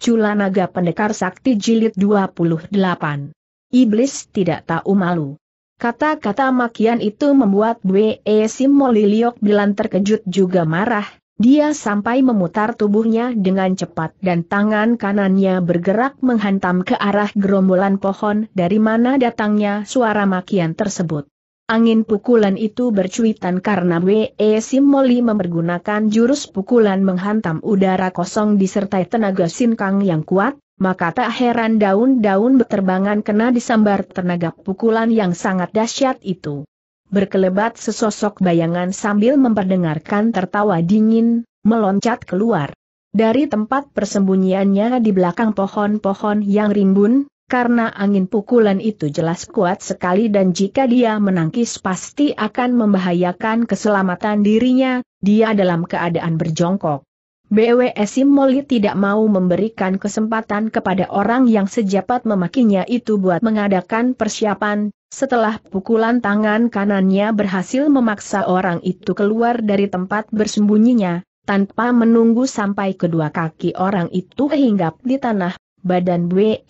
Cula Naga Pendekar Sakti Jilid 28. Iblis tidak tahu malu. Kata-kata makian itu membuat E Simoliliok bilang terkejut juga marah, dia sampai memutar tubuhnya dengan cepat dan tangan kanannya bergerak menghantam ke arah gerombolan pohon dari mana datangnya suara makian tersebut. Angin pukulan itu bercuitan karena W.E. Simoli mempergunakan jurus pukulan menghantam udara kosong disertai tenaga sinkang yang kuat, maka tak heran daun-daun berterbangan kena disambar tenaga pukulan yang sangat dahsyat itu. Berkelebat sesosok bayangan sambil memperdengarkan tertawa dingin, meloncat keluar. Dari tempat persembunyiannya di belakang pohon-pohon yang rimbun, karena angin pukulan itu jelas kuat sekali dan jika dia menangkis pasti akan membahayakan keselamatan dirinya, dia dalam keadaan berjongkok. BWS Molly tidak mau memberikan kesempatan kepada orang yang sejapat memakinya itu buat mengadakan persiapan, setelah pukulan tangan kanannya berhasil memaksa orang itu keluar dari tempat bersembunyinya, tanpa menunggu sampai kedua kaki orang itu hinggap di tanah, badan Bwe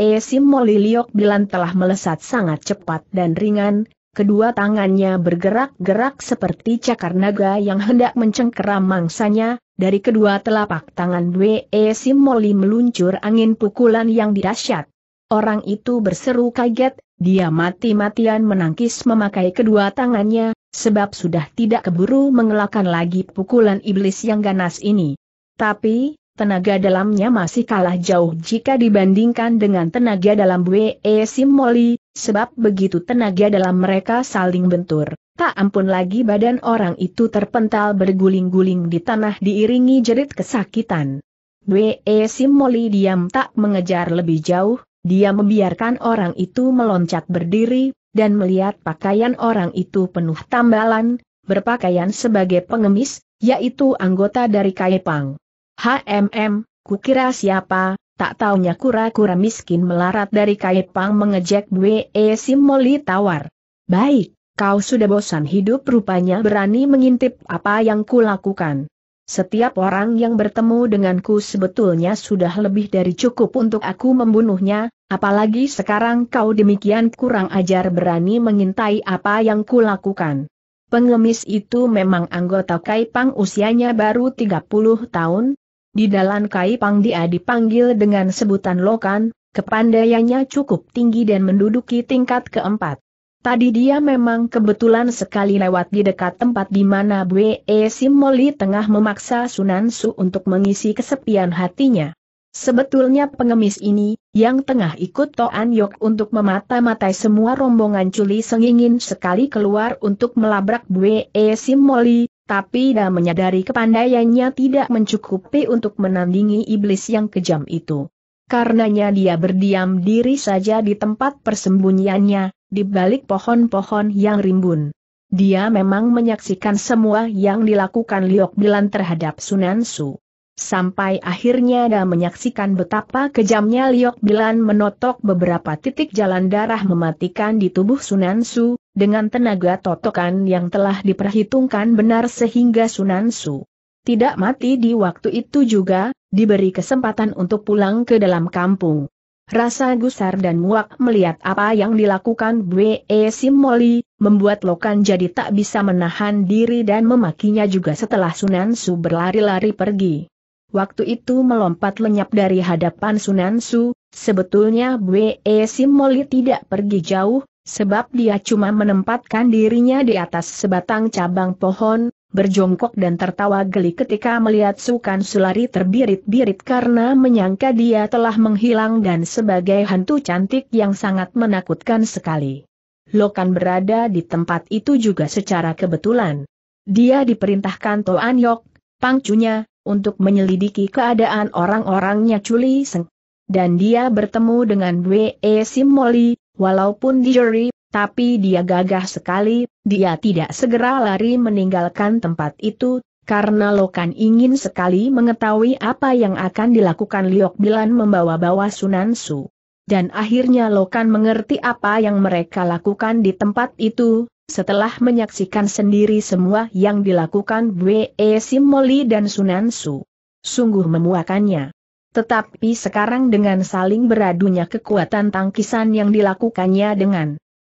Moliliok Bilan telah melesat sangat cepat dan ringan, kedua tangannya bergerak-gerak seperti cakar naga yang hendak mencengkeram mangsanya, dari kedua telapak tangan Bwe Simoli meluncur angin pukulan yang dahsyat. Orang itu berseru kaget, dia mati-matian menangkis memakai kedua tangannya, sebab sudah tidak keburu mengelakkan lagi pukulan iblis yang ganas ini. Tapi, tenaga dalamnya masih kalah jauh jika dibandingkan dengan tenaga dalam WE Simoli, sebab begitu tenaga dalam mereka saling bentur. Tak ampun lagi badan orang itu terpental berguling-guling di tanah diiringi jerit kesakitan. WE Simoli diam tak mengejar lebih jauh, dia membiarkan orang itu meloncat berdiri, dan melihat pakaian orang itu penuh tambalan, berpakaian sebagai pengemis, yaitu anggota dari Kaipang. HMM, kukira siapa, tak taunya kura-kura miskin melarat dari kaipang mengejek Bwe Simoli tawar. Baik, kau sudah bosan hidup rupanya berani mengintip apa yang kulakukan. Setiap orang yang bertemu denganku sebetulnya sudah lebih dari cukup untuk aku membunuhnya, apalagi sekarang kau demikian kurang ajar berani mengintai apa yang kulakukan. Pengemis itu memang anggota Kaipang usianya baru 30 tahun, di dalam Kai Pang dia dipanggil dengan sebutan Lokan, kepandaiannya cukup tinggi dan menduduki tingkat keempat. Tadi dia memang kebetulan sekali lewat di dekat tempat di mana Bwe Simoli tengah memaksa Sunan Su untuk mengisi kesepian hatinya. Sebetulnya pengemis ini, yang tengah ikut Toan Yok untuk memata-matai semua rombongan culi sengingin sekali keluar untuk melabrak Bwe Simoli, tapi dia menyadari kepandaiannya tidak mencukupi untuk menandingi iblis yang kejam itu. Karenanya dia berdiam diri saja di tempat persembunyiannya, di balik pohon-pohon yang rimbun. Dia memang menyaksikan semua yang dilakukan Liok Bilan terhadap Sunan Su. Sampai akhirnya dia menyaksikan betapa kejamnya Liok Bilan menotok beberapa titik jalan darah mematikan di tubuh Sunan Su, dengan tenaga totokan yang telah diperhitungkan benar sehingga Sunan Su tidak mati di waktu itu juga, diberi kesempatan untuk pulang ke dalam kampung. Rasa gusar dan muak melihat apa yang dilakukan Bwe Simoli, membuat Lokan jadi tak bisa menahan diri dan memakinya juga setelah Sunan Su berlari-lari pergi. Waktu itu melompat lenyap dari hadapan Sunan Su, sebetulnya Bwe Simoli tidak pergi jauh, sebab dia cuma menempatkan dirinya di atas sebatang cabang pohon, berjongkok dan tertawa geli ketika melihat Sukan Sulari terbirit-birit karena menyangka dia telah menghilang dan sebagai hantu cantik yang sangat menakutkan sekali. Lokan berada di tempat itu juga secara kebetulan. Dia diperintahkan Toan Yok, pangcunya, untuk menyelidiki keadaan orang-orangnya Culi Seng. Dan dia bertemu dengan Wei Simoli, Walaupun dijeri, tapi dia gagah sekali, dia tidak segera lari meninggalkan tempat itu, karena Lokan ingin sekali mengetahui apa yang akan dilakukan Liok Bilan membawa-bawa Sunan Su. Dan akhirnya Lokan mengerti apa yang mereka lakukan di tempat itu, setelah menyaksikan sendiri semua yang dilakukan Bwe Simoli dan Sunan Su. Sungguh memuakannya. Tetapi sekarang dengan saling beradunya kekuatan tangkisan yang dilakukannya dengan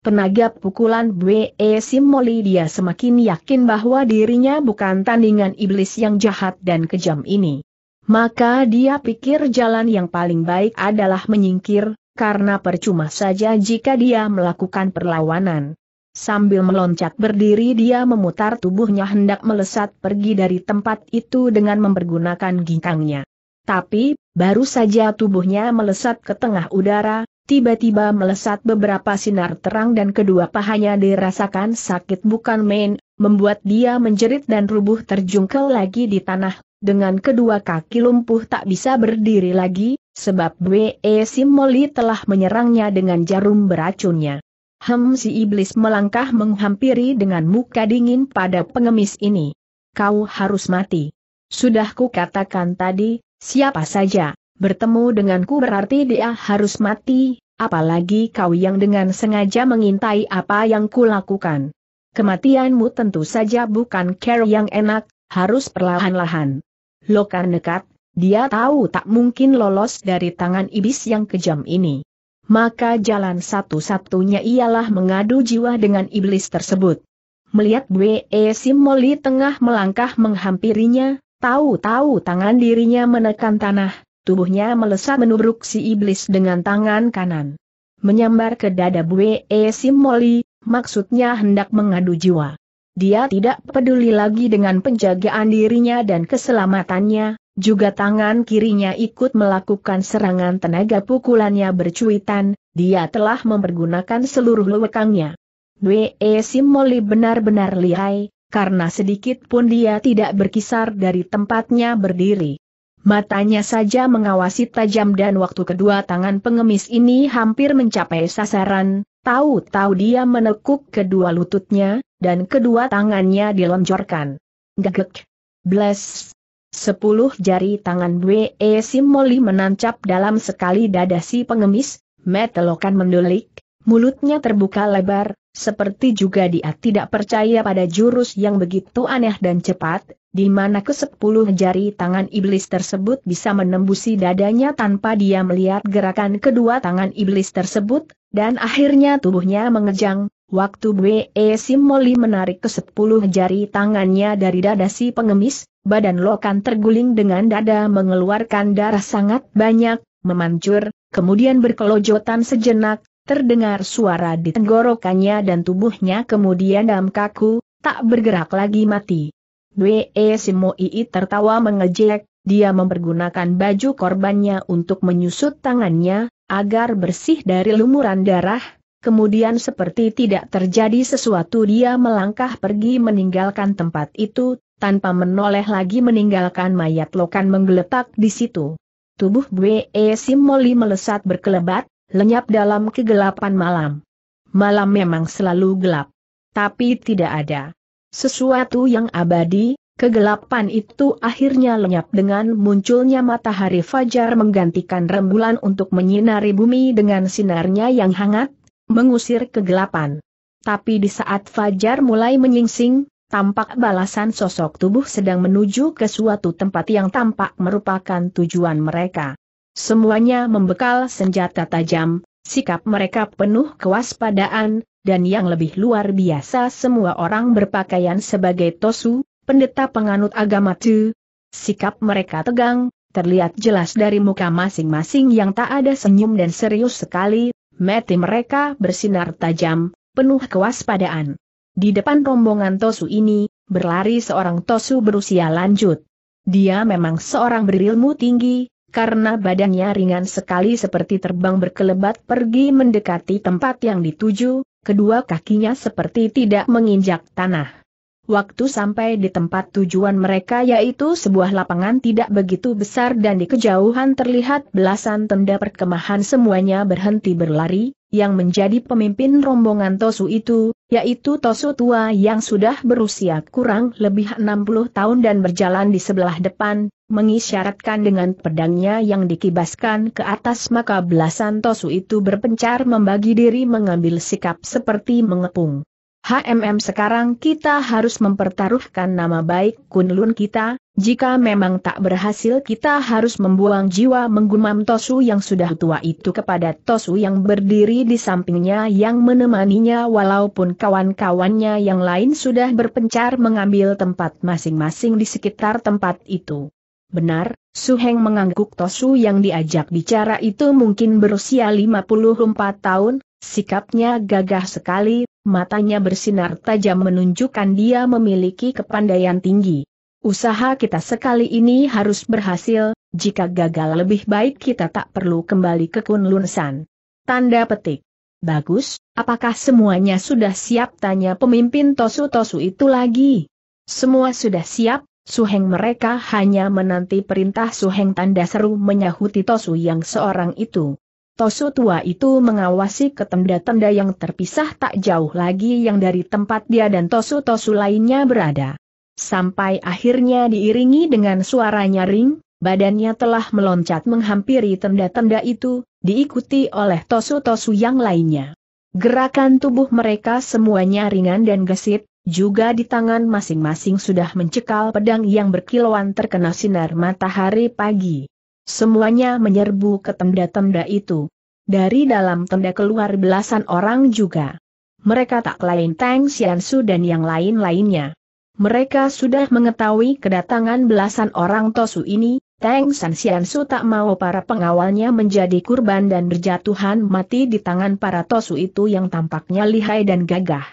tenaga pukulan BE Simoli dia semakin yakin bahwa dirinya bukan tandingan iblis yang jahat dan kejam ini. Maka dia pikir jalan yang paling baik adalah menyingkir, karena percuma saja jika dia melakukan perlawanan. Sambil meloncat berdiri dia memutar tubuhnya hendak melesat pergi dari tempat itu dengan mempergunakan ginkangnya. Tapi, baru saja tubuhnya melesat ke tengah udara, tiba-tiba melesat beberapa sinar terang dan kedua pahanya dirasakan sakit bukan main, membuat dia menjerit dan rubuh terjungkel lagi di tanah, dengan kedua kaki lumpuh tak bisa berdiri lagi, sebab W.E. Simoli telah menyerangnya dengan jarum beracunnya. Hem si iblis melangkah menghampiri dengan muka dingin pada pengemis ini. Kau harus mati. Sudah kukatakan tadi, Siapa saja, bertemu denganku berarti dia harus mati, apalagi kau yang dengan sengaja mengintai apa yang kulakukan. Kematianmu tentu saja bukan care yang enak, harus perlahan-lahan. Lokan nekat, dia tahu tak mungkin lolos dari tangan iblis yang kejam ini. Maka jalan satu-satunya ialah mengadu jiwa dengan iblis tersebut. Melihat Bwe Simoli tengah melangkah menghampirinya, Tahu-tahu tangan dirinya menekan tanah, tubuhnya melesat menubruk si iblis dengan tangan kanan. Menyambar ke dada Bue e Simoli, maksudnya hendak mengadu jiwa. Dia tidak peduli lagi dengan penjagaan dirinya dan keselamatannya, juga tangan kirinya ikut melakukan serangan tenaga pukulannya bercuitan, dia telah mempergunakan seluruh lewekangnya. Wee Simoli benar-benar lihai, karena sedikit pun dia tidak berkisar dari tempatnya berdiri. Matanya saja mengawasi tajam dan waktu kedua tangan pengemis ini hampir mencapai sasaran, tahu-tahu dia menekuk kedua lututnya, dan kedua tangannya dilonjorkan. Gegek. Bless. Sepuluh jari tangan W.E. Simoli menancap dalam sekali dada si pengemis, metelokan mendulik, mulutnya terbuka lebar, seperti juga dia tidak percaya pada jurus yang begitu aneh dan cepat, di mana kesepuluh jari tangan iblis tersebut bisa menembusi dadanya tanpa dia melihat gerakan kedua tangan iblis tersebut, dan akhirnya tubuhnya mengejang, waktu B.E. Simoli menarik kesepuluh jari tangannya dari dada si pengemis, badan Lokan terguling dengan dada mengeluarkan darah sangat banyak, memancur, kemudian berkelojotan sejenak, Terdengar suara di tenggorokannya dan tubuhnya kemudian dalam kaku, tak bergerak lagi mati. Dwe Simoii tertawa mengejek, dia mempergunakan baju korbannya untuk menyusut tangannya, agar bersih dari lumuran darah, kemudian seperti tidak terjadi sesuatu dia melangkah pergi meninggalkan tempat itu, tanpa menoleh lagi meninggalkan mayat lokan menggeletak di situ. Tubuh Bwe Simoli melesat berkelebat, lenyap dalam kegelapan malam. Malam memang selalu gelap. Tapi tidak ada sesuatu yang abadi, kegelapan itu akhirnya lenyap dengan munculnya matahari fajar menggantikan rembulan untuk menyinari bumi dengan sinarnya yang hangat, mengusir kegelapan. Tapi di saat fajar mulai menyingsing, tampak balasan sosok tubuh sedang menuju ke suatu tempat yang tampak merupakan tujuan mereka. Semuanya membekal senjata tajam, sikap mereka penuh kewaspadaan, dan yang lebih luar biasa semua orang berpakaian sebagai tosu, pendeta penganut agama tu. Sikap mereka tegang, terlihat jelas dari muka masing-masing yang tak ada senyum dan serius sekali, mati mereka bersinar tajam, penuh kewaspadaan. Di depan rombongan tosu ini, berlari seorang tosu berusia lanjut. Dia memang seorang berilmu tinggi, karena badannya ringan sekali seperti terbang berkelebat pergi mendekati tempat yang dituju, kedua kakinya seperti tidak menginjak tanah. Waktu sampai di tempat tujuan mereka yaitu sebuah lapangan tidak begitu besar dan di kejauhan terlihat belasan tenda perkemahan semuanya berhenti berlari, yang menjadi pemimpin rombongan Tosu itu, yaitu Tosu tua yang sudah berusia kurang lebih 60 tahun dan berjalan di sebelah depan, mengisyaratkan dengan pedangnya yang dikibaskan ke atas maka belasan Tosu itu berpencar membagi diri mengambil sikap seperti mengepung. HMM sekarang kita harus mempertaruhkan nama baik Kunlun kita, jika memang tak berhasil kita harus membuang jiwa menggumam Tosu yang sudah tua itu kepada Tosu yang berdiri di sampingnya yang menemaninya walaupun kawan-kawannya yang lain sudah berpencar mengambil tempat masing-masing di sekitar tempat itu. Benar, Su Heng mengangguk Tosu yang diajak bicara itu mungkin berusia 54 tahun, sikapnya gagah sekali, matanya bersinar tajam menunjukkan dia memiliki kepandaian tinggi. Usaha kita sekali ini harus berhasil, jika gagal lebih baik kita tak perlu kembali ke Kunlunsan. Tanda petik. Bagus, apakah semuanya sudah siap? Tanya pemimpin Tosu-Tosu itu lagi. Semua sudah siap, Suheng mereka hanya menanti perintah Suheng tanda seru menyahuti Tosu yang seorang itu. Tosu tua itu mengawasi ke tenda-tenda yang terpisah tak jauh lagi yang dari tempat dia dan Tosu-Tosu lainnya berada. Sampai akhirnya diiringi dengan suara nyaring, badannya telah meloncat menghampiri tenda-tenda itu, diikuti oleh Tosu-Tosu yang lainnya. Gerakan tubuh mereka semuanya ringan dan gesit, juga di tangan masing-masing sudah mencekal pedang yang berkilauan terkena sinar matahari pagi. Semuanya menyerbu ke tenda-tenda itu. Dari dalam tenda keluar belasan orang juga. Mereka tak lain Tang Xiansu dan yang lain-lainnya. Mereka sudah mengetahui kedatangan belasan orang Tosu ini, Tang San Xiansu tak mau para pengawalnya menjadi kurban dan berjatuhan mati di tangan para Tosu itu yang tampaknya lihai dan gagah.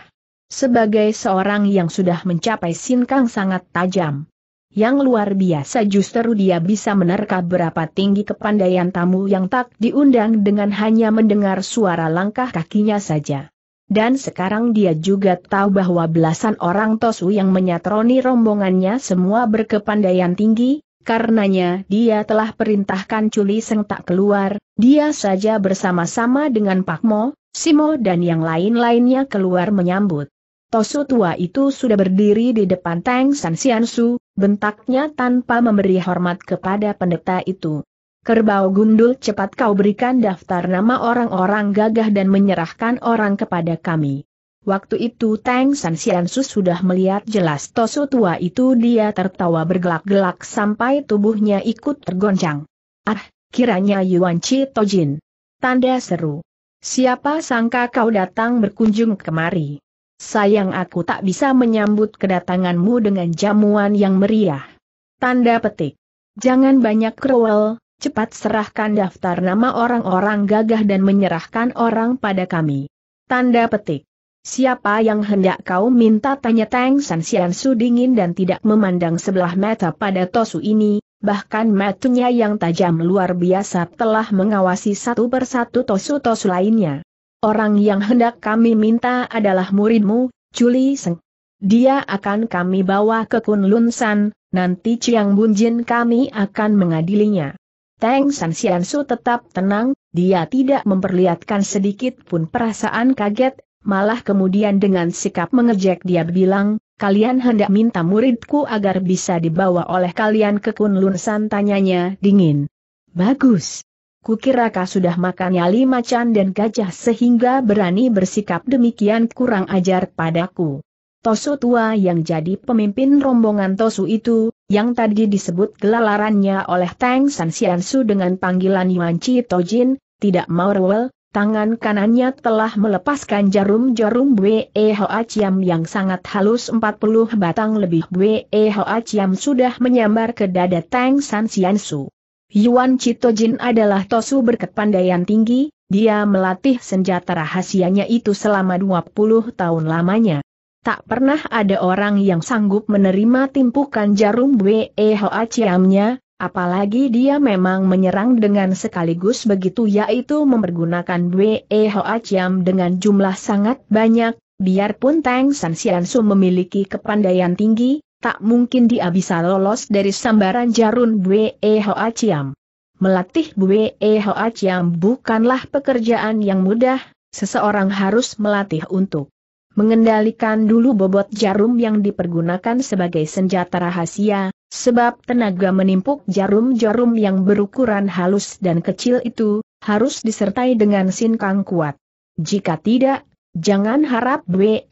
Sebagai seorang yang sudah mencapai sinkang sangat tajam yang luar biasa justru dia bisa menerka berapa tinggi kepandaian tamu yang tak diundang dengan hanya mendengar suara langkah kakinya saja. Dan sekarang dia juga tahu bahwa belasan orang Tosu yang menyatroni rombongannya semua berkepandaian tinggi, karenanya dia telah perintahkan Culi Seng tak keluar, dia saja bersama-sama dengan Pak Mo, Simo dan yang lain-lainnya keluar menyambut. Tosu tua itu sudah berdiri di depan Tang San Xiansu, bentaknya tanpa memberi hormat kepada pendeta itu. Kerbau gundul cepat kau berikan daftar nama orang-orang gagah dan menyerahkan orang kepada kami. Waktu itu Tang San Xiansu sudah melihat jelas Tosu tua itu dia tertawa bergelak-gelak sampai tubuhnya ikut tergoncang. Ah, kiranya Yuan Chi Tojin. Tanda seru. Siapa sangka kau datang berkunjung kemari sayang aku tak bisa menyambut kedatanganmu dengan jamuan yang meriah. Tanda petik. Jangan banyak kerewel, cepat serahkan daftar nama orang-orang gagah dan menyerahkan orang pada kami. Tanda petik. Siapa yang hendak kau minta tanya Tang San Sian Su dingin dan tidak memandang sebelah mata pada Tosu ini, bahkan matanya yang tajam luar biasa telah mengawasi satu persatu Tosu-Tosu lainnya. Orang yang hendak kami minta adalah muridmu, Chuli Seng. Dia akan kami bawa ke Kunlun San, nanti Chiang Bunjin kami akan mengadilinya. Teng San Xiansu tetap tenang, dia tidak memperlihatkan sedikit pun perasaan kaget, malah kemudian dengan sikap mengejek dia bilang, kalian hendak minta muridku agar bisa dibawa oleh kalian ke Kunlun San tanyanya dingin. Bagus. Kukira kau sudah makannya lima can dan gajah sehingga berani bersikap demikian kurang ajar padaku. Tosu tua yang jadi pemimpin rombongan Tosu itu, yang tadi disebut gelalarannya oleh Tang San Xiansu dengan panggilan Yuan Chi Tojin, tidak mau rewel, tangan kanannya telah melepaskan jarum-jarum Bwe Hoa Chiam yang sangat halus 40 batang lebih Bwe Hoa Chiam sudah menyambar ke dada Tang San Xiansu. Yuan Citojin adalah Tosu berkepandaian tinggi, dia melatih senjata rahasianya itu selama 20 tahun lamanya. Tak pernah ada orang yang sanggup menerima timpukan jarum Wehoa Hoa apalagi dia memang menyerang dengan sekaligus begitu yaitu mempergunakan Wehoa dengan jumlah sangat banyak, biarpun Tang San Xiansu memiliki kepandaian tinggi, tak mungkin dia bisa lolos dari sambaran Jarun Bwe Hoa Chiam. Melatih Bwe Hoa Chiam bukanlah pekerjaan yang mudah, seseorang harus melatih untuk mengendalikan dulu bobot jarum yang dipergunakan sebagai senjata rahasia, sebab tenaga menimpuk jarum-jarum yang berukuran halus dan kecil itu, harus disertai dengan sinkang kuat. Jika tidak, Jangan harap Bwe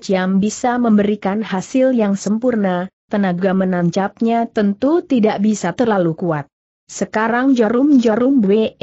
Chiam bisa memberikan hasil yang sempurna, tenaga menancapnya tentu tidak bisa terlalu kuat. Sekarang jarum-jarum Bwe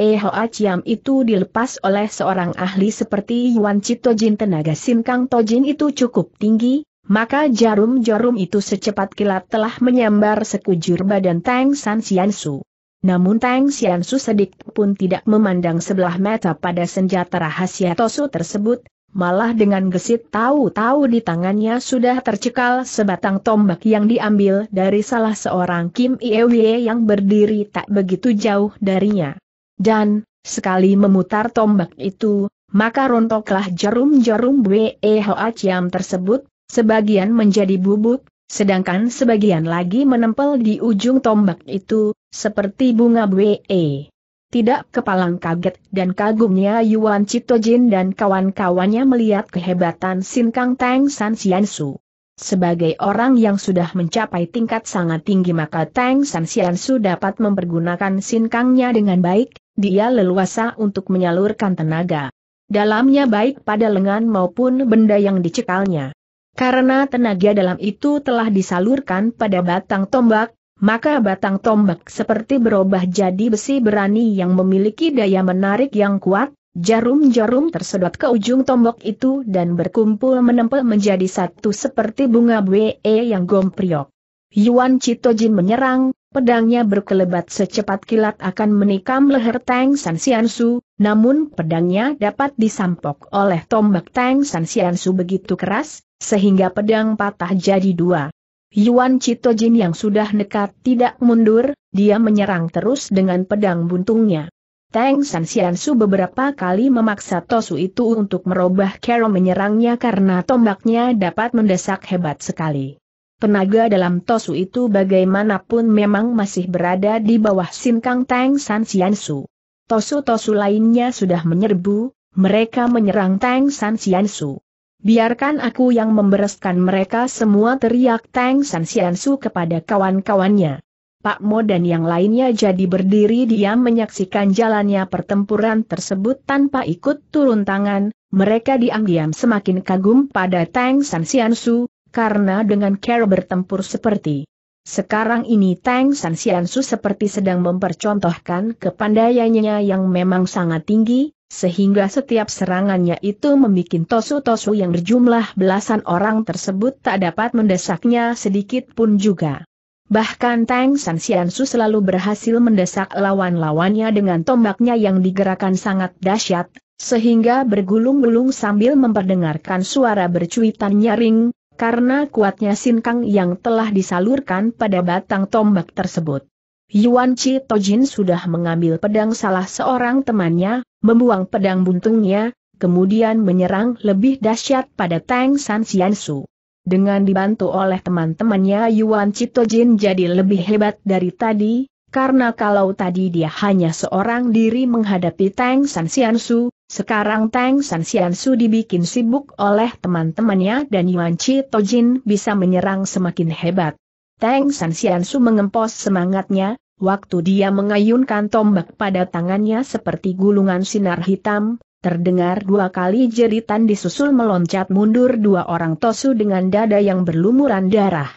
Chiam itu dilepas oleh seorang ahli seperti Yuan Citojin tenaga Sinkang Tojin itu cukup tinggi, maka jarum-jarum itu secepat kilat telah menyambar sekujur badan Tang San Xiansu. Namun Tang Xiansu sedikit pun tidak memandang sebelah mata pada senjata rahasia Tosu tersebut, malah dengan gesit tahu-tahu di tangannya sudah tercekal sebatang tombak yang diambil dari salah seorang Kim Iewie yang berdiri tak begitu jauh darinya. Dan, sekali memutar tombak itu, maka rontoklah jarum-jarum Wee Hoa Chiam tersebut, sebagian menjadi bubuk, sedangkan sebagian lagi menempel di ujung tombak itu, seperti bunga Wee. Tidak kepalang kaget dan kagumnya Yuan Jin dan kawan-kawannya melihat kehebatan Sin Kang Tang San Xian Su. Sebagai orang yang sudah mencapai tingkat sangat tinggi maka Tang San Xian Su dapat mempergunakan Sin Kangnya dengan baik, dia leluasa untuk menyalurkan tenaga. Dalamnya baik pada lengan maupun benda yang dicekalnya. Karena tenaga dalam itu telah disalurkan pada batang tombak, maka batang tombak seperti berubah jadi besi berani yang memiliki daya menarik yang kuat, jarum-jarum tersedot ke ujung tombak itu dan berkumpul menempel menjadi satu seperti bunga bwe yang gompriok. Yuan Citojin menyerang, pedangnya berkelebat secepat kilat akan menikam leher Tang San Xiansu, namun pedangnya dapat disampok oleh tombak Tang San Xiansu begitu keras, sehingga pedang patah jadi dua. Yuan Jin yang sudah nekat tidak mundur, dia menyerang terus dengan pedang buntungnya. Tang San Xiansu beberapa kali memaksa Tosu itu untuk merubah cara menyerangnya karena tombaknya dapat mendesak hebat sekali. Tenaga dalam Tosu itu bagaimanapun memang masih berada di bawah sinkang Tang San Xiansu. Tosu-tosu lainnya sudah menyerbu, mereka menyerang Tang San Xiansu. Biarkan aku yang membereskan mereka semua teriak Tang San Xiansu kepada kawan-kawannya. Pak Mo dan yang lainnya jadi berdiri diam menyaksikan jalannya pertempuran tersebut tanpa ikut turun tangan, mereka diam-diam semakin kagum pada Tang San Xiansu, karena dengan cara bertempur seperti sekarang ini Tang San Xiansu seperti sedang mempercontohkan kepandaiannya yang memang sangat tinggi, sehingga setiap serangannya itu membuat tosu-tosu yang berjumlah belasan orang tersebut tak dapat mendesaknya sedikit pun juga. Bahkan Tang San Xiansu selalu berhasil mendesak lawan-lawannya dengan tombaknya yang digerakkan sangat dahsyat, sehingga bergulung-gulung sambil memperdengarkan suara bercuitan nyaring, karena kuatnya sinkang yang telah disalurkan pada batang tombak tersebut. Yuan Chi Tojin sudah mengambil pedang salah seorang temannya, membuang pedang buntungnya, kemudian menyerang lebih dahsyat pada Tang San Xiansu. Dengan dibantu oleh teman-temannya Yuan Chi Tojin jadi lebih hebat dari tadi, karena kalau tadi dia hanya seorang diri menghadapi Tang San Xiansu, sekarang Tang San Xiansu dibikin sibuk oleh teman-temannya dan Yuan Chi Tojin bisa menyerang semakin hebat. Tang San Xiansu mengempos semangatnya, waktu dia mengayunkan tombak pada tangannya seperti gulungan sinar hitam, terdengar dua kali jeritan disusul meloncat mundur dua orang tosu dengan dada yang berlumuran darah.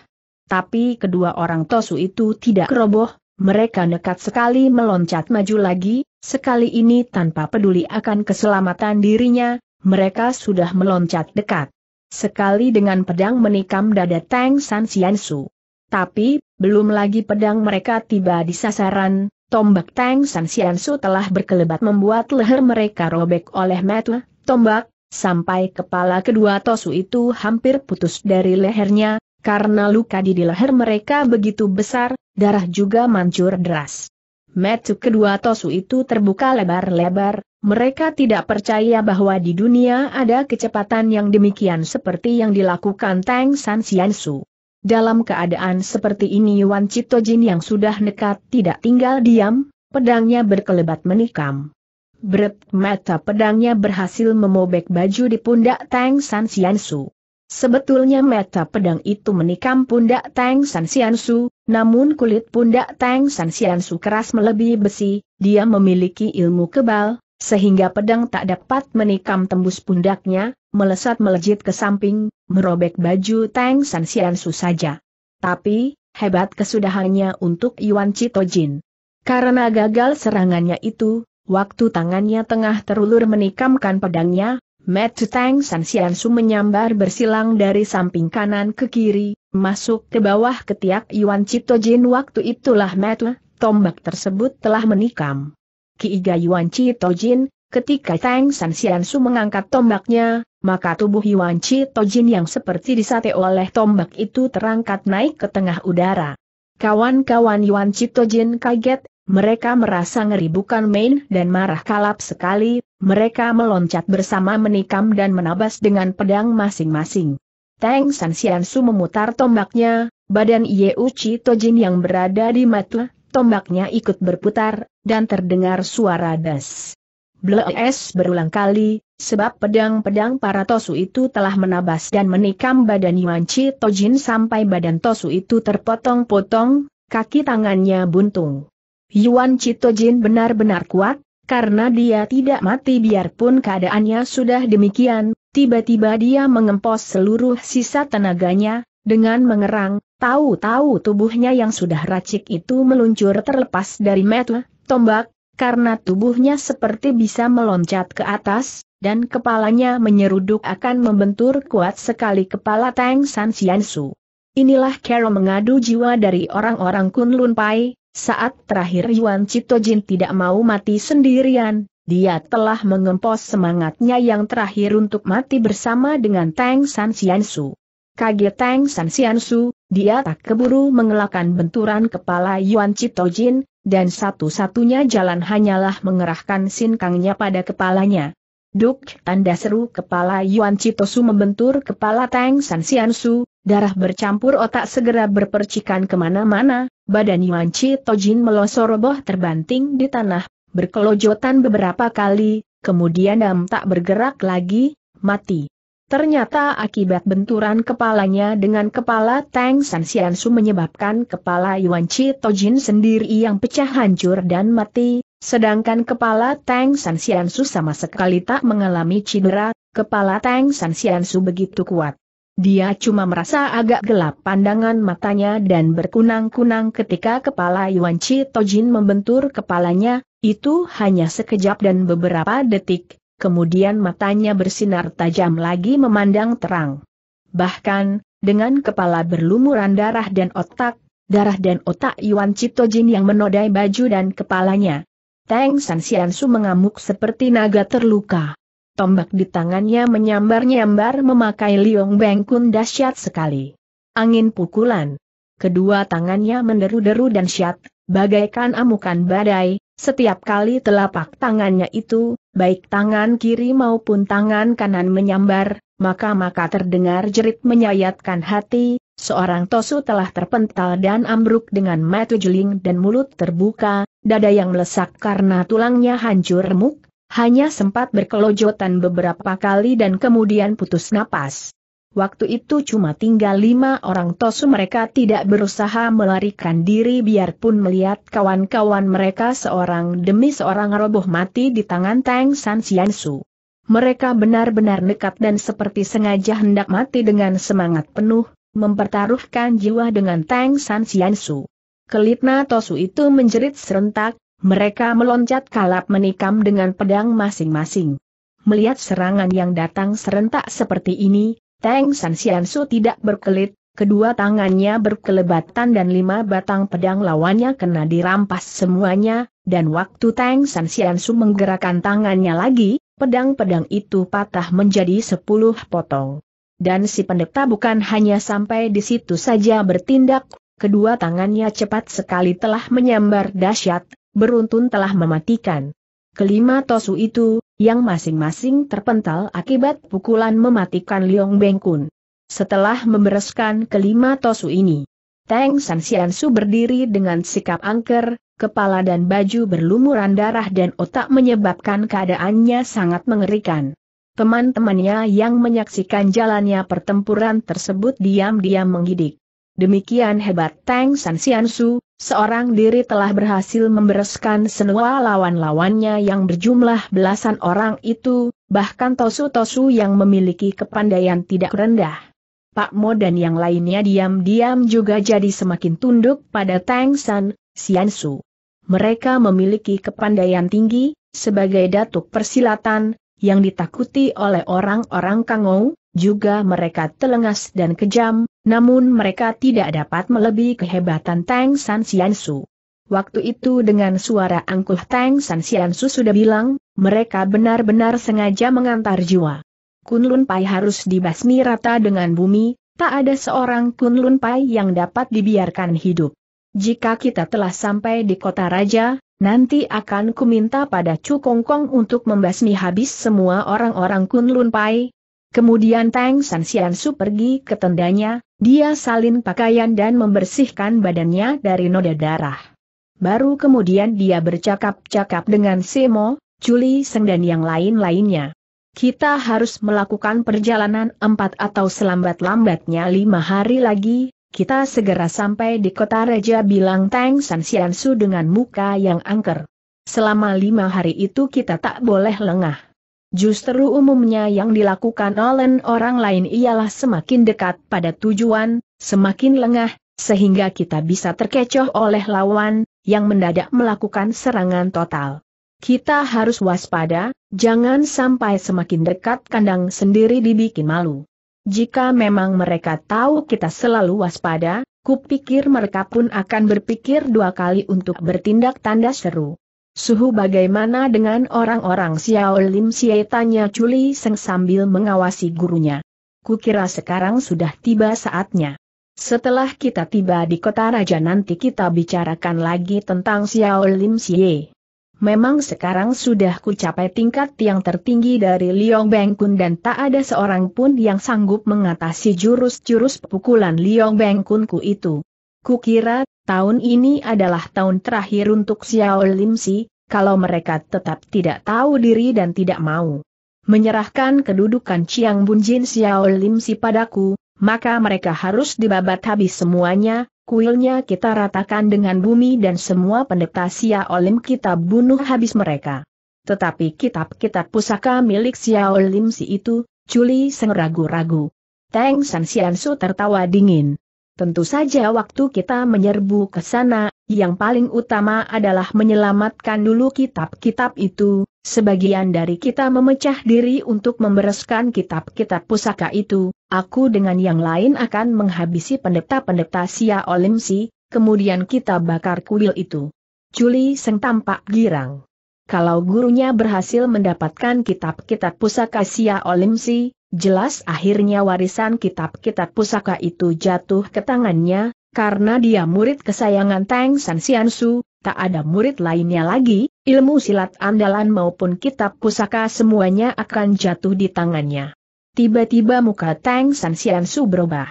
Tapi kedua orang tosu itu tidak roboh, mereka nekat sekali meloncat maju lagi, sekali ini tanpa peduli akan keselamatan dirinya, mereka sudah meloncat dekat. Sekali dengan pedang menikam dada Tang San Xiansu. Tapi, belum lagi pedang mereka tiba di sasaran, tombak Tang San Xiansu telah berkelebat membuat leher mereka robek oleh metu, tombak, sampai kepala kedua Tosu itu hampir putus dari lehernya, karena luka di, di leher mereka begitu besar, darah juga mancur deras. Metu kedua Tosu itu terbuka lebar-lebar, mereka tidak percaya bahwa di dunia ada kecepatan yang demikian seperti yang dilakukan Tang San Xiansu. Dalam keadaan seperti ini Yuan Citojin yang sudah nekat tidak tinggal diam, pedangnya berkelebat menikam. Berat mata pedangnya berhasil memobek baju di pundak Tang San Xiansu. Sebetulnya mata pedang itu menikam pundak Tang San Xiansu, namun kulit pundak Tang San Xiansu keras melebihi besi, dia memiliki ilmu kebal, sehingga pedang tak dapat menikam tembus pundaknya, melesat melejit ke samping, merobek baju Tang San Su saja. Tapi, hebat kesudahannya untuk Yuan Jin. Karena gagal serangannya itu, waktu tangannya tengah terulur menikamkan pedangnya, Matt Tang San Su menyambar bersilang dari samping kanan ke kiri, masuk ke bawah ketiak Yuan Jin. waktu itulah Matt tombak tersebut telah menikam. Ki Iga Yuan Chi Tojin, ketika Tang San Xian Su mengangkat tombaknya, maka tubuh Yuan Chi Tojin yang seperti disate oleh tombak itu terangkat naik ke tengah udara. Kawan-kawan Yuan Chi Tojin kaget, mereka merasa ngeri bukan main dan marah kalap sekali, mereka meloncat bersama menikam dan menabas dengan pedang masing-masing. Tang San Xian Su memutar tombaknya, badan Yeu Uchi Tojin yang berada di mata tombaknya ikut berputar, dan terdengar suara das. es berulang kali, sebab pedang-pedang para Tosu itu telah menabas dan menikam badan Chi Tojin sampai badan Tosu itu terpotong-potong, kaki tangannya buntung. Yuan Tojin benar-benar kuat, karena dia tidak mati biarpun keadaannya sudah demikian, tiba-tiba dia mengempos seluruh sisa tenaganya, dengan mengerang, Tahu-tahu tubuhnya yang sudah racik itu meluncur terlepas dari metu, tombak, karena tubuhnya seperti bisa meloncat ke atas, dan kepalanya menyeruduk akan membentur kuat sekali kepala Tang San Xiansu. Inilah Carol mengadu jiwa dari orang-orang Kunlun Pai, saat terakhir Yuan Jin tidak mau mati sendirian, dia telah mengempos semangatnya yang terakhir untuk mati bersama dengan Tang San Xiansu. Kaget Tang San Xiansu, dia tak keburu mengelakkan benturan kepala Yuan Citojin, dan satu-satunya jalan hanyalah mengerahkan sinkangnya pada kepalanya. Duk, tanda seru kepala Yuan Su membentur kepala Tang San Xiansu, darah bercampur otak segera berpercikan kemana-mana, badan Yuan Citojin melosor roboh terbanting di tanah, berkelojotan beberapa kali, kemudian dam tak bergerak lagi, mati. Ternyata akibat benturan kepalanya dengan kepala Tang San Xiansu menyebabkan kepala Yuan Chi Tojin sendiri yang pecah hancur dan mati, sedangkan kepala Tang San Xiansu sama sekali tak mengalami cedera, kepala Tang San Xiansu begitu kuat. Dia cuma merasa agak gelap pandangan matanya dan berkunang-kunang ketika kepala Yuan Chi Tojin membentur kepalanya, itu hanya sekejap dan beberapa detik, kemudian matanya bersinar tajam lagi memandang terang. Bahkan, dengan kepala berlumuran darah dan otak, darah dan otak Yuan Citojin yang menodai baju dan kepalanya. Tang San Xiansu mengamuk seperti naga terluka. Tombak di tangannya menyambar-nyambar memakai liong bengkun dahsyat sekali. Angin pukulan. Kedua tangannya menderu-deru dan syat, bagaikan amukan badai, setiap kali telapak tangannya itu, baik tangan kiri maupun tangan kanan menyambar, maka-maka terdengar jerit menyayatkan hati, seorang tosu telah terpental dan ambruk dengan mata juling dan mulut terbuka, dada yang melesak karena tulangnya hancur remuk, hanya sempat berkelojotan beberapa kali dan kemudian putus napas. Waktu itu cuma tinggal lima orang tosu mereka tidak berusaha melarikan diri biarpun melihat kawan-kawan mereka seorang demi seorang roboh mati di tangan Tang San Xiansu. Mereka benar-benar nekat dan seperti sengaja hendak mati dengan semangat penuh, mempertaruhkan jiwa dengan Tang San Xiansu. Kelitna tosu itu menjerit serentak, mereka meloncat kalap menikam dengan pedang masing-masing. Melihat serangan yang datang serentak seperti ini, Teng San Xiansu tidak berkelit, kedua tangannya berkelebatan dan lima batang pedang lawannya kena dirampas semuanya, dan waktu Teng San Xiansu menggerakkan tangannya lagi, pedang-pedang itu patah menjadi sepuluh potong. Dan si pendeta bukan hanya sampai di situ saja bertindak, kedua tangannya cepat sekali telah menyambar dahsyat, beruntun telah mematikan. Kelima tosu itu, yang masing-masing terpental akibat pukulan mematikan Liong Bengkun. Setelah membereskan kelima tosu ini, Tang San Su berdiri dengan sikap angker, kepala dan baju berlumuran darah dan otak menyebabkan keadaannya sangat mengerikan. Teman-temannya yang menyaksikan jalannya pertempuran tersebut diam-diam menggidik. Demikian hebat Tang San Su, Seorang diri telah berhasil membereskan semua lawan-lawannya yang berjumlah belasan orang itu, bahkan Tosu-Tosu yang memiliki kepandaian tidak rendah. Pak Mo dan yang lainnya diam-diam juga jadi semakin tunduk pada Tang San, Sian Su. Mereka memiliki kepandaian tinggi, sebagai datuk persilatan, yang ditakuti oleh orang-orang Kangou, juga mereka telengas dan kejam, namun mereka tidak dapat melebihi kehebatan Tang San Xiansu. Waktu itu dengan suara angkuh Tang San Xiansu sudah bilang, mereka benar-benar sengaja mengantar jiwa. Kunlun Pai harus dibasmi rata dengan bumi, tak ada seorang Kunlun Pai yang dapat dibiarkan hidup. Jika kita telah sampai di kota raja, nanti akan kuminta pada Chu Kongkong untuk membasmi habis semua orang-orang Kunlun Pai, Kemudian Tang San Xian Su pergi ke tendanya, dia salin pakaian dan membersihkan badannya dari noda darah. Baru kemudian dia bercakap-cakap dengan Semo, Juli Seng dan yang lain-lainnya. Kita harus melakukan perjalanan empat atau selambat-lambatnya lima hari lagi, kita segera sampai di kota Raja bilang Tang San Xian Su dengan muka yang angker. Selama lima hari itu kita tak boleh lengah. Justru umumnya yang dilakukan oleh orang lain ialah semakin dekat pada tujuan, semakin lengah, sehingga kita bisa terkecoh oleh lawan, yang mendadak melakukan serangan total. Kita harus waspada, jangan sampai semakin dekat kandang sendiri dibikin malu. Jika memang mereka tahu kita selalu waspada, kupikir mereka pun akan berpikir dua kali untuk bertindak tanda seru. Suhu bagaimana dengan orang-orang Xiao Lim Xie tanya Chuli Seng sambil mengawasi gurunya. Kukira sekarang sudah tiba saatnya. Setelah kita tiba di kota raja nanti kita bicarakan lagi tentang Xiao Lim Xie. Memang sekarang sudah kucapai tingkat yang tertinggi dari Liong Kun dan tak ada seorang pun yang sanggup mengatasi jurus-jurus pukulan Liong ku itu. Kukira, tahun ini adalah tahun terakhir untuk Xiao Lim Si, kalau mereka tetap tidak tahu diri dan tidak mau menyerahkan kedudukan Chiang Bunjin Xiao Lim Si padaku, maka mereka harus dibabat habis semuanya, kuilnya kita ratakan dengan bumi dan semua pendeta Xiao Lim kita bunuh habis mereka. Tetapi kitab-kitab pusaka milik Xiao Lim Si itu, Culi Seng ragu-ragu. Teng San Xiansu tertawa dingin. Tentu saja waktu kita menyerbu ke sana, yang paling utama adalah menyelamatkan dulu kitab-kitab itu, sebagian dari kita memecah diri untuk membereskan kitab-kitab pusaka itu, aku dengan yang lain akan menghabisi pendeta-pendeta Sia Olimsi, kemudian kita bakar kuil itu. Juli Seng tampak girang. Kalau gurunya berhasil mendapatkan kitab-kitab pusaka Sia Olimsi, Jelas akhirnya warisan kitab-kitab pusaka itu jatuh ke tangannya, karena dia murid kesayangan Tang San Su, tak ada murid lainnya lagi, ilmu silat andalan maupun kitab pusaka semuanya akan jatuh di tangannya. Tiba-tiba muka Tang San Su berubah.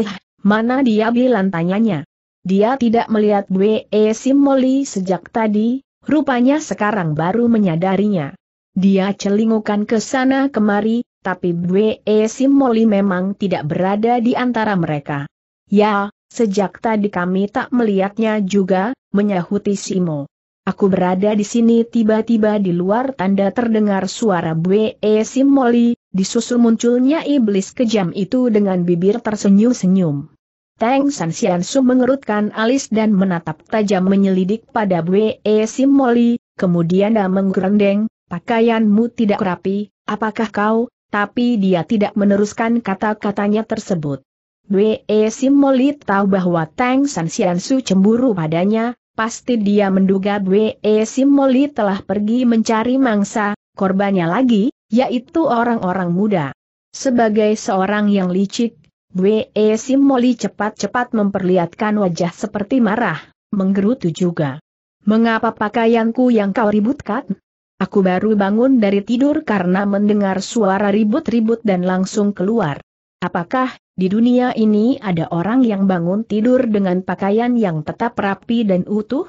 Eh, mana dia bilang tanyanya? Dia tidak melihat Sim Simoli sejak tadi, rupanya sekarang baru menyadarinya. Dia celingukan ke sana kemari, tapi Sim Simoli memang tidak berada di antara mereka. Ya, sejak tadi kami tak melihatnya juga, menyahuti Simo. Aku berada di sini tiba-tiba di luar tanda terdengar suara Sim Simoli, disusul munculnya iblis kejam itu dengan bibir tersenyum-senyum. Teng San Su mengerutkan alis dan menatap tajam menyelidik pada Sim Simoli, kemudian dia menggerendeng, pakaianmu tidak rapi, apakah kau, tapi dia tidak meneruskan kata-katanya tersebut. Wei Simolit tahu bahwa Tang San Su cemburu padanya, pasti dia menduga Wei Simolit telah pergi mencari mangsa, korbannya lagi, yaitu orang-orang muda. Sebagai seorang yang licik, Wei Simoli cepat-cepat memperlihatkan wajah seperti marah, menggerutu juga. Mengapa pakaianku yang kau ributkan? Aku baru bangun dari tidur karena mendengar suara ribut-ribut dan langsung keluar. Apakah, di dunia ini ada orang yang bangun tidur dengan pakaian yang tetap rapi dan utuh?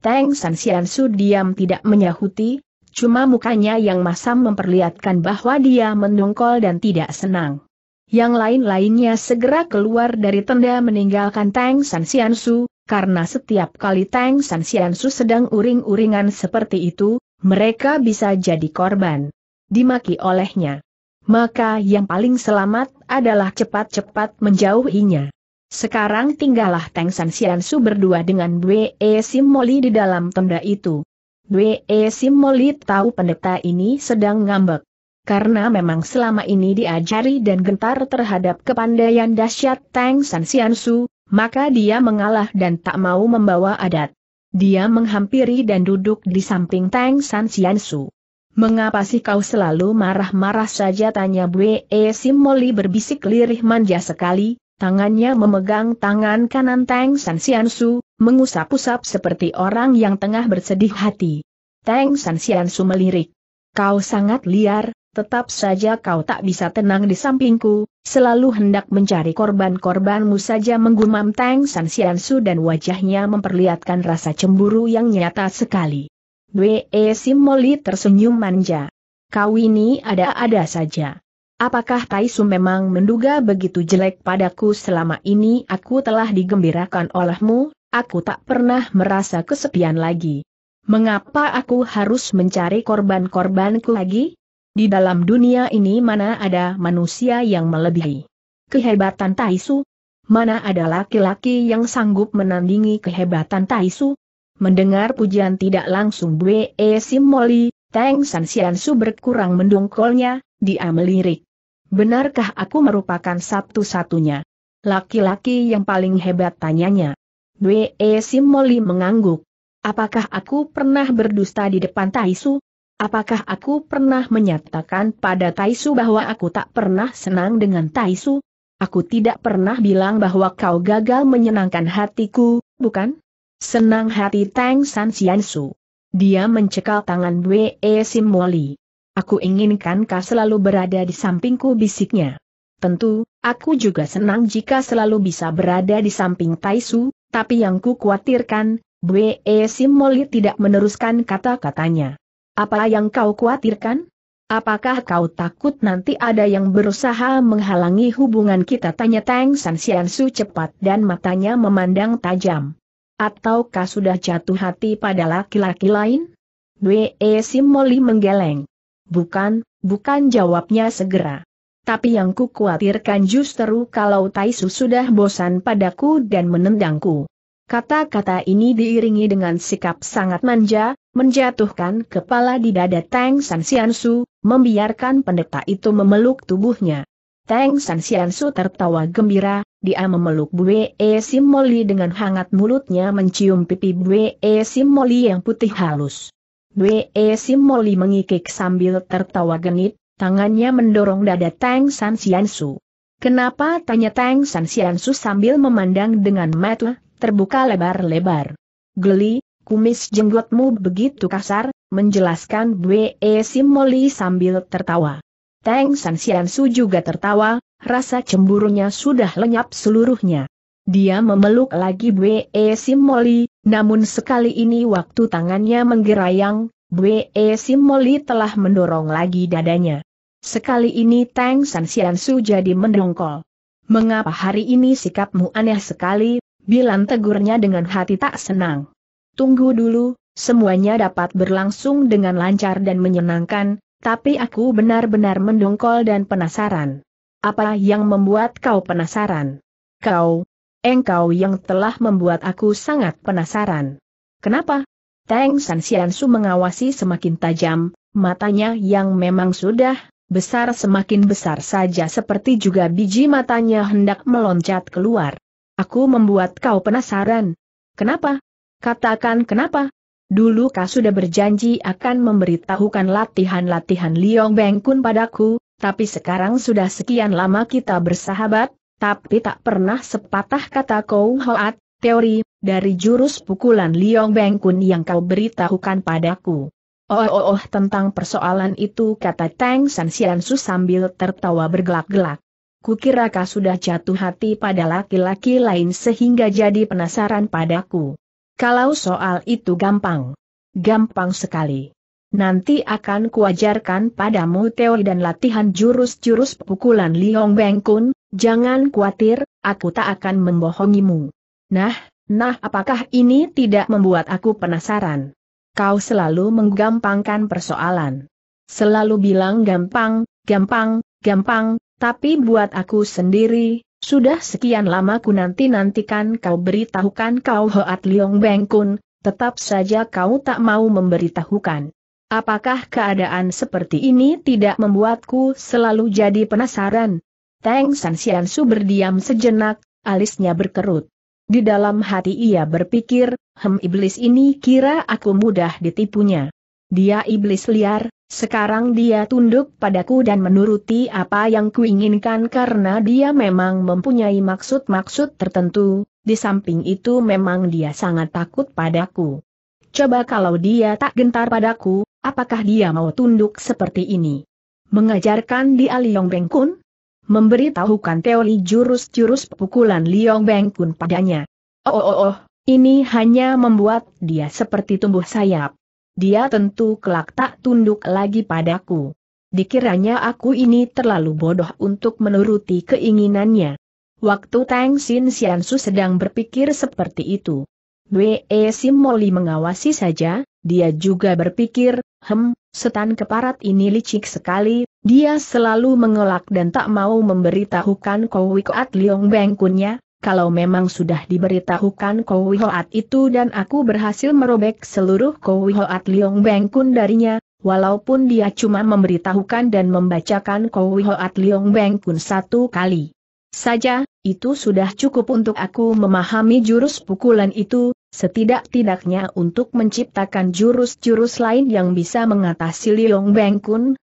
Teng San Xiansu diam tidak menyahuti, cuma mukanya yang masam memperlihatkan bahwa dia mendongkol dan tidak senang. Yang lain-lainnya segera keluar dari tenda meninggalkan Tang San Xiansu, karena setiap kali Tang San Xiansu sedang uring-uringan seperti itu, mereka bisa jadi korban. Dimaki olehnya. Maka yang paling selamat adalah cepat-cepat menjauhinya. Sekarang tinggallah Teng San Sian Su berdua dengan Bwe Simoli di dalam tenda itu. Bwe Simoli tahu pendeta ini sedang ngambek. Karena memang selama ini diajari dan gentar terhadap kepandaian dahsyat Teng San Sian Su, maka dia mengalah dan tak mau membawa adat. Dia menghampiri dan duduk di samping Tang San Xiansu. Mengapa sih kau selalu marah-marah saja tanya Bue e. Simoli berbisik lirih manja sekali, tangannya memegang tangan kanan Tang San Xiansu, mengusap-usap seperti orang yang tengah bersedih hati. Tang San Xiansu melirik. Kau sangat liar, tetap saja kau tak bisa tenang di sampingku, selalu hendak mencari korban-korbanmu saja menggumam Tang San Xiansu dan wajahnya memperlihatkan rasa cemburu yang nyata sekali. Dwe e Simoli tersenyum manja. Kau ini ada-ada saja. Apakah Taisu memang menduga begitu jelek padaku selama ini aku telah digembirakan olehmu, aku tak pernah merasa kesepian lagi. Mengapa aku harus mencari korban-korbanku lagi? Di dalam dunia ini mana ada manusia yang melebihi kehebatan Taisu? Mana ada laki-laki yang sanggup menandingi kehebatan Taisu? Mendengar pujian tidak langsung E Simoli, Teng San Su berkurang mendongkolnya, dia melirik. Benarkah aku merupakan satu-satunya laki-laki yang paling hebat tanyanya? E Simoli mengangguk. Apakah aku pernah berdusta di depan Taisu? Apakah aku pernah menyatakan pada Taisu bahwa aku tak pernah senang dengan Taisu? Aku tidak pernah bilang bahwa kau gagal menyenangkan hatiku, bukan? Senang hati Tang San Xiansu. Dia mencekal tangan Wei e Moli. Aku inginkan kau selalu berada di sampingku bisiknya. Tentu, aku juga senang jika selalu bisa berada di samping Taisu, tapi yang ku khawatirkan, e Sim Simoli tidak meneruskan kata-katanya. Apa yang kau khawatirkan? Apakah kau takut nanti ada yang berusaha menghalangi hubungan kita? Tanya Tang San Sian Su cepat dan matanya memandang tajam. Ataukah sudah jatuh hati pada laki-laki lain? Sim Simoli menggeleng. Bukan, bukan jawabnya segera. Tapi yang ku khawatirkan justru kalau Taisu sudah bosan padaku dan menendangku. Kata-kata ini diiringi dengan sikap sangat manja, menjatuhkan kepala di dada Tang San Xiansu, membiarkan pendeta itu memeluk tubuhnya. Tang San Xiansu tertawa gembira, dia memeluk Bue e Simoli dengan hangat mulutnya mencium pipi Bue e Simoli yang putih halus. Bue e Simoli mengikik sambil tertawa genit, tangannya mendorong dada Tang San Xiansu. Kenapa tanya Tang San Xiansu sambil memandang dengan mata terbuka lebar-lebar. Geli, kumis jenggotmu begitu kasar, menjelaskan Bwe Simoli sambil tertawa. Teng San Su juga tertawa, rasa cemburunya sudah lenyap seluruhnya. Dia memeluk lagi Bwe Simoli, namun sekali ini waktu tangannya menggerayang, Bwe Simoli telah mendorong lagi dadanya. Sekali ini Teng San Su jadi mendongkol. Mengapa hari ini sikapmu aneh sekali, Bilan tegurnya dengan hati tak senang. Tunggu dulu, semuanya dapat berlangsung dengan lancar dan menyenangkan, tapi aku benar-benar mendongkol dan penasaran. Apa yang membuat kau penasaran? Kau, engkau yang telah membuat aku sangat penasaran. Kenapa? Teng San Xiansu mengawasi semakin tajam, matanya yang memang sudah besar semakin besar saja seperti juga biji matanya hendak meloncat keluar. Aku membuat kau penasaran. Kenapa? Katakan kenapa? Dulu kau sudah berjanji akan memberitahukan latihan-latihan Liong Kun padaku, tapi sekarang sudah sekian lama kita bersahabat, tapi tak pernah sepatah kata kau hoat, teori, dari jurus pukulan Liong Kun yang kau beritahukan padaku. Oh oh oh tentang persoalan itu kata Tang San Xiansu sambil tertawa bergelak-gelak kukira kau sudah jatuh hati pada laki-laki lain sehingga jadi penasaran padaku. Kalau soal itu gampang. Gampang sekali. Nanti akan kuajarkan padamu teori dan latihan jurus-jurus pukulan Liong Beng Kun, jangan khawatir, aku tak akan membohongimu. Nah, nah apakah ini tidak membuat aku penasaran? Kau selalu menggampangkan persoalan. Selalu bilang gampang, gampang, gampang, tapi buat aku sendiri, sudah sekian lama ku nanti-nantikan kau beritahukan kau Hoat Liong Beng Kun, tetap saja kau tak mau memberitahukan. Apakah keadaan seperti ini tidak membuatku selalu jadi penasaran? Teng San Xian Su berdiam sejenak, alisnya berkerut. Di dalam hati ia berpikir, hem iblis ini kira aku mudah ditipunya. Dia iblis liar, sekarang dia tunduk padaku dan menuruti apa yang kuinginkan karena dia memang mempunyai maksud-maksud tertentu, di samping itu memang dia sangat takut padaku. Coba kalau dia tak gentar padaku, apakah dia mau tunduk seperti ini? Mengajarkan di Aliong Bengkun? Memberitahukan teori jurus-jurus pukulan Liong Bengkun padanya. Oh, oh oh oh, ini hanya membuat dia seperti tumbuh sayap dia tentu kelak tak tunduk lagi padaku. Dikiranya aku ini terlalu bodoh untuk menuruti keinginannya. Waktu Tang Sin Su sedang berpikir seperti itu. Wei Simoli mengawasi saja, dia juga berpikir, hem, setan keparat ini licik sekali, dia selalu mengelak dan tak mau memberitahukan Kowikoat Liong Bengkunnya, kalau memang sudah diberitahukan Kowi Hoat itu dan aku berhasil merobek seluruh Kowi Hoat Liong Beng darinya, walaupun dia cuma memberitahukan dan membacakan Kowi Hoat Liong Beng satu kali. Saja, itu sudah cukup untuk aku memahami jurus pukulan itu, setidak-tidaknya untuk menciptakan jurus-jurus lain yang bisa mengatasi Liong Beng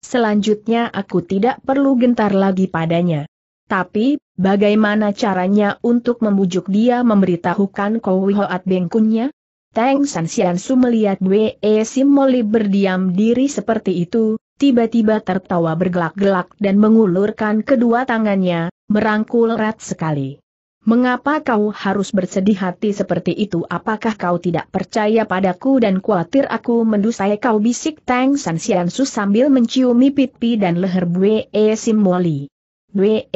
selanjutnya aku tidak perlu gentar lagi padanya. Tapi, Bagaimana caranya untuk membujuk dia memberitahukan Kowi Hoat Bengkunnya? Teng San Sian Su melihat Wei e Moli berdiam diri seperti itu, tiba-tiba tertawa bergelak-gelak dan mengulurkan kedua tangannya, merangkul erat sekali. Mengapa kau harus bersedih hati seperti itu? Apakah kau tidak percaya padaku dan khawatir aku mendusai kau bisik Tang San Sian sambil menciumi pipi dan leher Wei e Moli?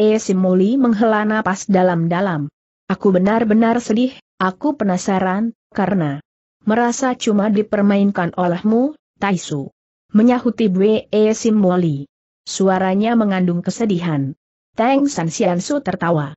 e. Simuli menghela napas dalam-dalam. Aku benar-benar sedih, aku penasaran, karena merasa cuma dipermainkan olehmu, Taisu. Menyahuti e. Simuli. Suaranya mengandung kesedihan. Teng San Xiansu tertawa.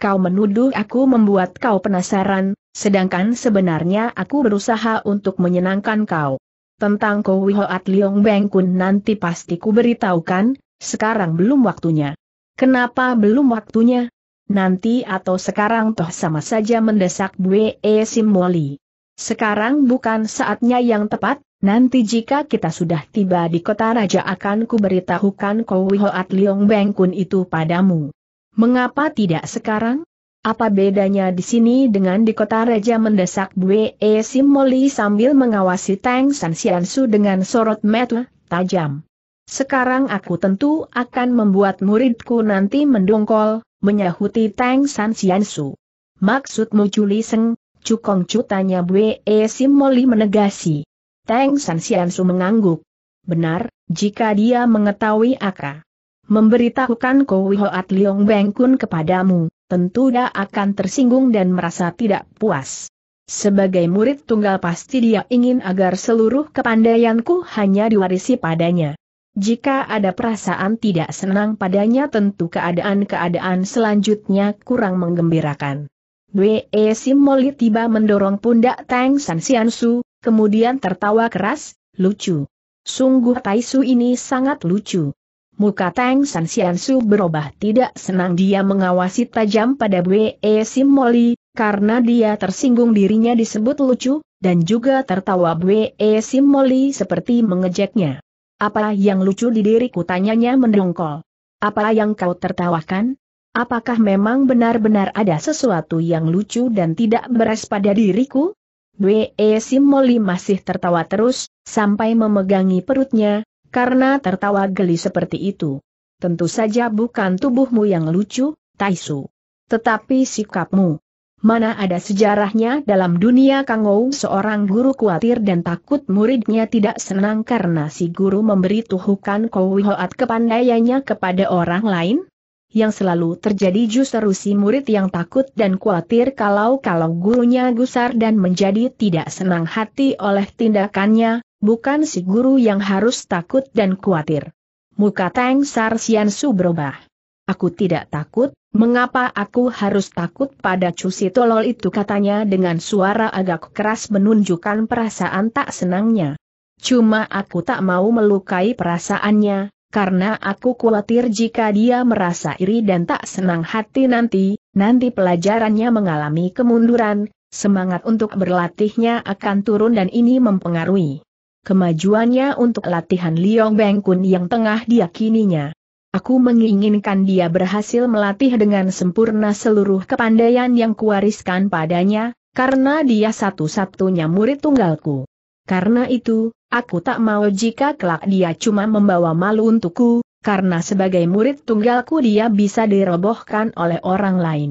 Kau menuduh aku membuat kau penasaran, sedangkan sebenarnya aku berusaha untuk menyenangkan kau. Tentang Kowihoat Liong Beng Kun nanti pasti ku beritahukan, sekarang belum waktunya. Kenapa belum waktunya? Nanti atau sekarang toh sama saja mendesak Bue e simoli. Sekarang bukan saatnya yang tepat, nanti jika kita sudah tiba di kota raja akan kuberitahukan Kowi Hoat Liong Bengkun itu padamu. Mengapa tidak sekarang? Apa bedanya di sini dengan di kota raja mendesak Bue e simoli sambil mengawasi Tang San Siansu dengan sorot mata tajam. Sekarang aku tentu akan membuat muridku nanti mendongkol, menyahuti Tang San Xiansu. Maksudmu Juli Seng, Cukong Cu tanya e Simoli menegasi. Tang San Xiansu mengangguk. Benar, jika dia mengetahui Aka. Memberitahukan Kowi Hoat Liong Bengkun kepadamu, tentu dia akan tersinggung dan merasa tidak puas. Sebagai murid tunggal pasti dia ingin agar seluruh kepandaianku hanya diwarisi padanya. Jika ada perasaan tidak senang padanya tentu keadaan-keadaan selanjutnya kurang menggembirakan. Wei Simoli tiba mendorong pundak Tang San Su, kemudian tertawa keras, lucu. Sungguh Taisu ini sangat lucu. Muka Tang San Su berubah tidak senang dia mengawasi tajam pada Wei Simoli, karena dia tersinggung dirinya disebut lucu, dan juga tertawa Wei Simoli seperti mengejeknya. Apa yang lucu di diriku tanyanya mendongkol. Apa yang kau tertawakan? Apakah memang benar-benar ada sesuatu yang lucu dan tidak beres pada diriku? B.E. Simoli masih tertawa terus, sampai memegangi perutnya, karena tertawa geli seperti itu. Tentu saja bukan tubuhmu yang lucu, Taisu. Tetapi sikapmu. Mana ada sejarahnya dalam dunia Kangou seorang guru khawatir dan takut muridnya tidak senang karena si guru memberi tuhukan Hoat kepandaiannya kepada orang lain? Yang selalu terjadi justru si murid yang takut dan khawatir kalau-kalau gurunya gusar dan menjadi tidak senang hati oleh tindakannya, bukan si guru yang harus takut dan khawatir. Muka Teng Sarsian Su berubah. Aku tidak takut, Mengapa aku harus takut pada cusi tolol itu katanya dengan suara agak keras menunjukkan perasaan tak senangnya. Cuma aku tak mau melukai perasaannya, karena aku khawatir jika dia merasa iri dan tak senang hati nanti, nanti pelajarannya mengalami kemunduran, semangat untuk berlatihnya akan turun dan ini mempengaruhi kemajuannya untuk latihan Liong Bengkun yang tengah diakininya. Aku menginginkan dia berhasil melatih dengan sempurna seluruh kepandaian yang kuwariskan padanya, karena dia satu-satunya murid tunggalku. Karena itu, aku tak mau jika kelak dia cuma membawa malu untukku, karena sebagai murid tunggalku dia bisa dirobohkan oleh orang lain.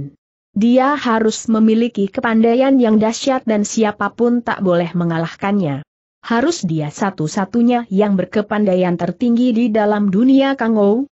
Dia harus memiliki kepandaian yang dahsyat dan siapapun tak boleh mengalahkannya harus dia satu-satunya yang berkepandaian tertinggi di dalam dunia Kangou,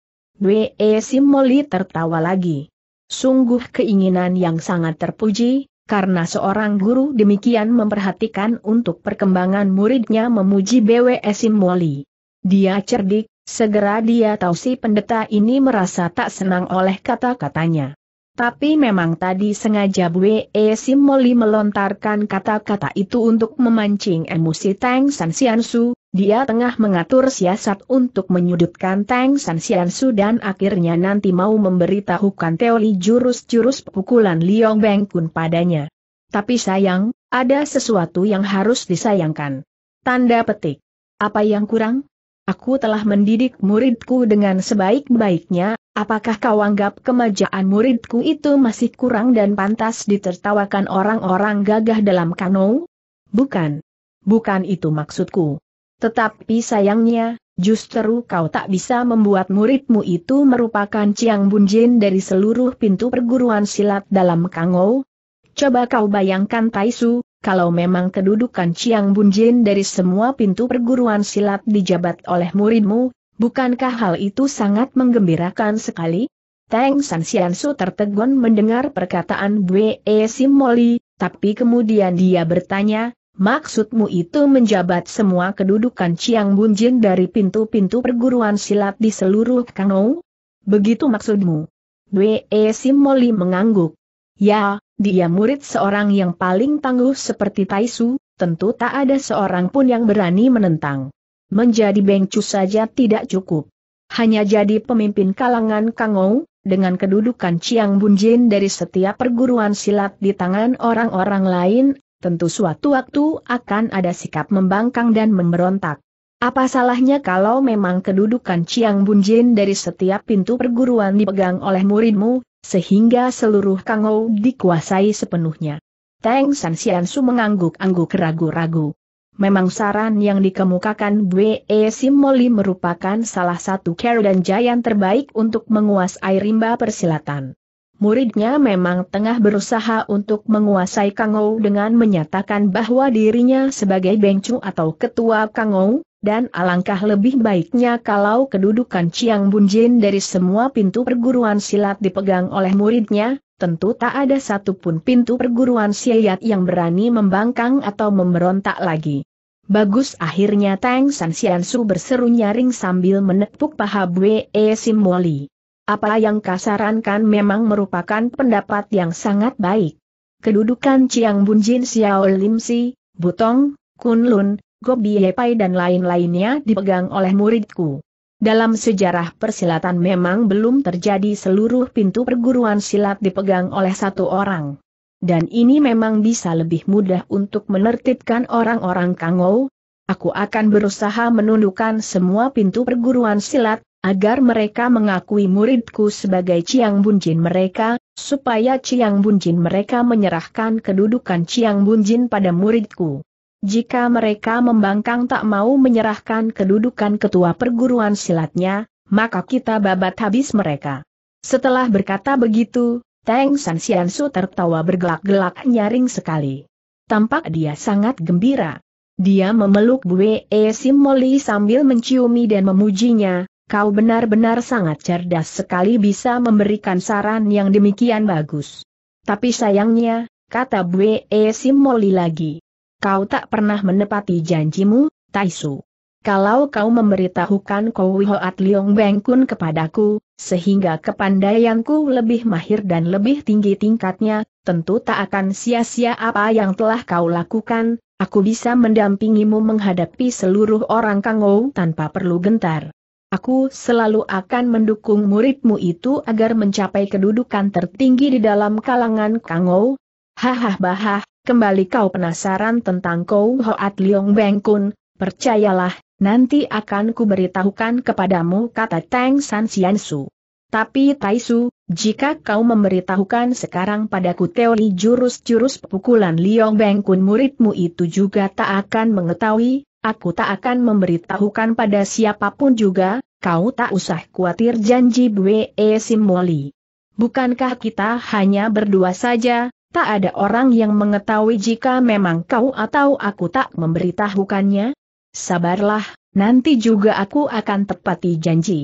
Dwe Simoli tertawa lagi. Sungguh keinginan yang sangat terpuji, karena seorang guru demikian memperhatikan untuk perkembangan muridnya memuji BW Simoli. Dia cerdik, segera dia tahu si pendeta ini merasa tak senang oleh kata-katanya. Tapi memang tadi sengaja Bu Bwe Simoli melontarkan kata-kata itu untuk memancing emosi Tang San Su. dia tengah mengatur siasat untuk menyudutkan Tang San Su dan akhirnya nanti mau memberitahukan teori jurus-jurus pukulan Liong Beng Kun padanya. Tapi sayang, ada sesuatu yang harus disayangkan. Tanda petik. Apa yang kurang? Aku telah mendidik muridku dengan sebaik-baiknya, Apakah kau anggap kemajaan muridku itu masih kurang dan pantas ditertawakan orang-orang gagah dalam kano? Bukan. Bukan itu maksudku. Tetapi sayangnya, justru kau tak bisa membuat muridmu itu merupakan Ciang Bunjin dari seluruh pintu perguruan silat dalam kango. Coba kau bayangkan Taisu, kalau memang kedudukan Ciang Bunjin dari semua pintu perguruan silat dijabat oleh muridmu, Bukankah hal itu sangat menggembirakan sekali? Teng San Xiansu tertegun mendengar perkataan Bwe e Moli, tapi kemudian dia bertanya, maksudmu itu menjabat semua kedudukan Chiang Bunjin dari pintu-pintu perguruan silat di seluruh Kangou? Begitu maksudmu? Bwe e Moli mengangguk. Ya, dia murid seorang yang paling tangguh seperti Taisu, tentu tak ada seorang pun yang berani menentang. Menjadi bengcu saja tidak cukup. Hanya jadi pemimpin kalangan Kangou, dengan kedudukan Chiang Bunjin dari setiap perguruan silat di tangan orang-orang lain, tentu suatu waktu akan ada sikap membangkang dan memberontak. Apa salahnya kalau memang kedudukan Chiang Bunjin dari setiap pintu perguruan dipegang oleh muridmu, sehingga seluruh Kangou dikuasai sepenuhnya? Teng San Xiansu mengangguk-angguk ragu-ragu. Memang saran yang dikemukakan Bwe Simoli merupakan salah satu care dan jayan terbaik untuk menguasai rimba persilatan. Muridnya memang tengah berusaha untuk menguasai Kangou dengan menyatakan bahwa dirinya sebagai bengcu atau ketua Kangou, dan alangkah lebih baiknya kalau kedudukan Chiang Bunjin dari semua pintu perguruan silat dipegang oleh muridnya, tentu tak ada satupun pintu perguruan siayat yang berani membangkang atau memberontak lagi. Bagus akhirnya Tang San Su berseru nyaring sambil menepuk paha Bwe Simwoli. Apa yang kasarankan memang merupakan pendapat yang sangat baik. Kedudukan Chiang Bunjin Xiao Lim Si, Butong, Kunlun, Gobi Pai dan lain-lainnya dipegang oleh muridku. Dalam sejarah persilatan memang belum terjadi seluruh pintu perguruan silat dipegang oleh satu orang. Dan ini memang bisa lebih mudah untuk menertibkan orang-orang Kangou. Aku akan berusaha menundukkan semua pintu perguruan silat, agar mereka mengakui muridku sebagai Ciang Bunjin mereka, supaya Ciang Bunjin mereka menyerahkan kedudukan Ciang Bunjin pada muridku. Jika mereka membangkang tak mau menyerahkan kedudukan ketua perguruan silatnya, maka kita babat habis mereka. Setelah berkata begitu, Teng San Xiansu tertawa bergelak-gelak nyaring sekali. Tampak dia sangat gembira. Dia memeluk Bu e Simoli sambil menciumi dan memujinya, kau benar-benar sangat cerdas sekali bisa memberikan saran yang demikian bagus. Tapi sayangnya, kata Bu e Simoli lagi, kau tak pernah menepati janjimu, Taisu. Kalau kau memberitahukan Kowi Hoat Liong Bengkun kepadaku, sehingga kepandaianku lebih mahir dan lebih tinggi tingkatnya, tentu tak akan sia-sia apa yang telah kau lakukan, aku bisa mendampingimu menghadapi seluruh orang Kangou tanpa perlu gentar. Aku selalu akan mendukung muridmu itu agar mencapai kedudukan tertinggi di dalam kalangan Kangou. Hahaha, bahah, kembali kau penasaran tentang Kou Hoat Liong Beng Kun, percayalah, nanti akan kuberitahukan kepadamu kata Tang San Xian Su. Tapi Tai Su, jika kau memberitahukan sekarang padaku teori jurus-jurus pukulan Liong Beng Kun muridmu itu juga tak akan mengetahui, aku tak akan memberitahukan pada siapapun juga, kau tak usah khawatir janji Bwe Simoli. Bukankah kita hanya berdua saja, Tak ada orang yang mengetahui jika memang kau atau aku tak memberitahukannya. Sabarlah, nanti juga aku akan tepati janji.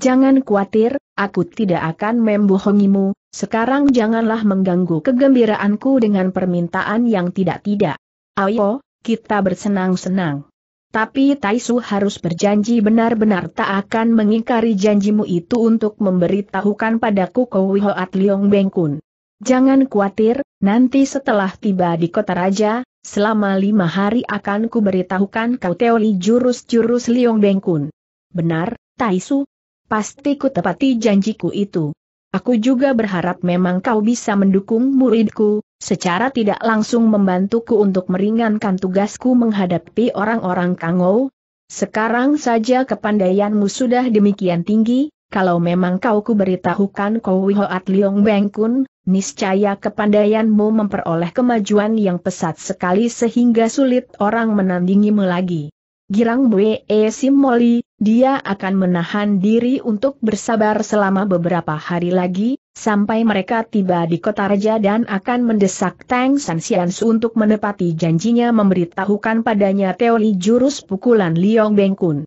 Jangan khawatir, aku tidak akan membohongimu, sekarang janganlah mengganggu kegembiraanku dengan permintaan yang tidak-tidak. Ayo, kita bersenang-senang. Tapi Taisu harus berjanji benar-benar tak akan mengingkari janjimu itu untuk memberitahukan padaku Kowi Liong Bengkun. Jangan khawatir, nanti setelah tiba di kota raja, selama lima hari akan kuberitahukan kau teori jurus-jurus Liong Bengkun. Benar, Taisu? Pasti ku tepati janjiku itu. Aku juga berharap memang kau bisa mendukung muridku, secara tidak langsung membantuku untuk meringankan tugasku menghadapi orang-orang Kangou. Sekarang saja kepandaianmu sudah demikian tinggi, kalau memang kau kuberitahukan Kowihoat Liong Bengkun, Niscaya kepandaianmu memperoleh kemajuan yang pesat sekali sehingga sulit orang menandingimu lagi. Girang Bwe Simoli, dia akan menahan diri untuk bersabar selama beberapa hari lagi, sampai mereka tiba di kota raja dan akan mendesak Tang San Xiansu untuk menepati janjinya memberitahukan padanya teori jurus pukulan Liong Bengkun.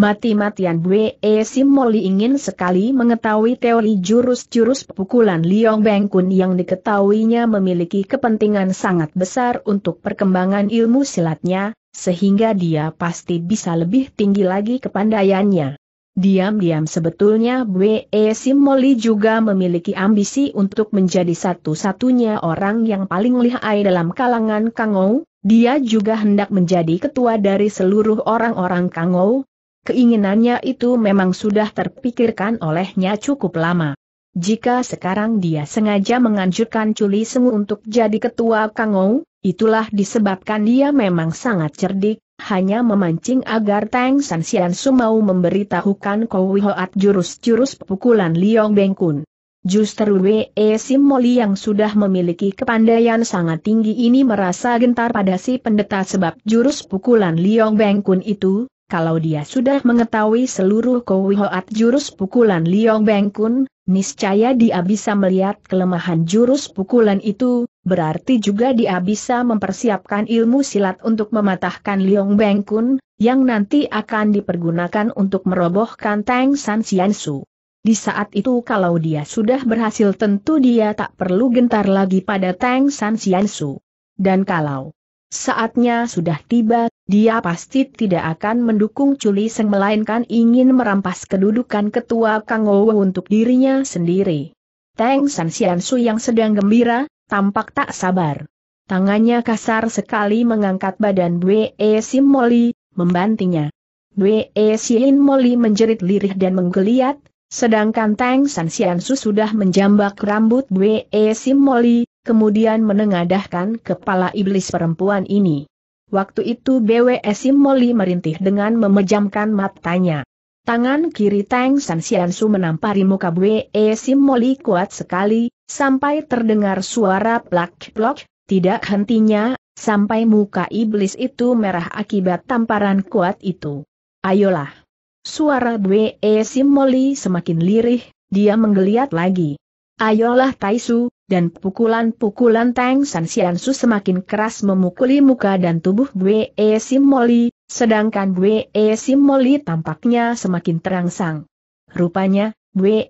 Mati-matian Bwe Simoli ingin sekali mengetahui teori jurus-jurus pukulan Liong Kun yang diketahuinya memiliki kepentingan sangat besar untuk perkembangan ilmu silatnya, sehingga dia pasti bisa lebih tinggi lagi kepandaiannya. Diam-diam sebetulnya Bwe Simoli juga memiliki ambisi untuk menjadi satu-satunya orang yang paling lihai dalam kalangan Kangou, dia juga hendak menjadi ketua dari seluruh orang-orang Kangou, Keinginannya itu memang sudah terpikirkan olehnya cukup lama. Jika sekarang dia sengaja menganjurkan Culi Sengu untuk jadi ketua Kangou, itulah disebabkan dia memang sangat cerdik, hanya memancing agar Tang San Xian Su mau memberitahukan Kowi Hoat jurus-jurus pukulan Liong Bengkun. Justru Wei Sim Moli yang sudah memiliki kepandaian sangat tinggi ini merasa gentar pada si pendeta sebab jurus pukulan Liong Bengkun itu, kalau dia sudah mengetahui seluruh kowihoat jurus pukulan Liong Kun, niscaya dia bisa melihat kelemahan jurus pukulan itu, berarti juga dia bisa mempersiapkan ilmu silat untuk mematahkan Liong Kun, yang nanti akan dipergunakan untuk merobohkan Tang San Xiansu. Di saat itu kalau dia sudah berhasil tentu dia tak perlu gentar lagi pada Tang San Xiansu. Dan kalau saatnya sudah tiba, dia pasti tidak akan mendukung Culi Seng melainkan ingin merampas kedudukan ketua Kang Ouwe untuk dirinya sendiri. Teng San Xiansu yang sedang gembira, tampak tak sabar. Tangannya kasar sekali mengangkat badan Bwe Sim e Moli, membantingnya. Bwe Sim e Moli menjerit lirih dan menggeliat, sedangkan Teng San Xiansu sudah menjambak rambut Bwe Sim e Moli, kemudian menengadahkan kepala iblis perempuan ini. Waktu itu BWS Moli merintih dengan memejamkan matanya. Tangan kiri Tang San Xiansu menampari muka BWS Moli kuat sekali, sampai terdengar suara plak-plok, tidak hentinya, sampai muka iblis itu merah akibat tamparan kuat itu. Ayolah. Suara BWS Moli semakin lirih, dia menggeliat lagi. Ayolah Taisu, dan pukulan-pukulan Tang San Xiansu semakin keras memukuli muka dan tubuh e Sim Moli, sedangkan e Sim Moli tampaknya semakin terangsang. Rupanya,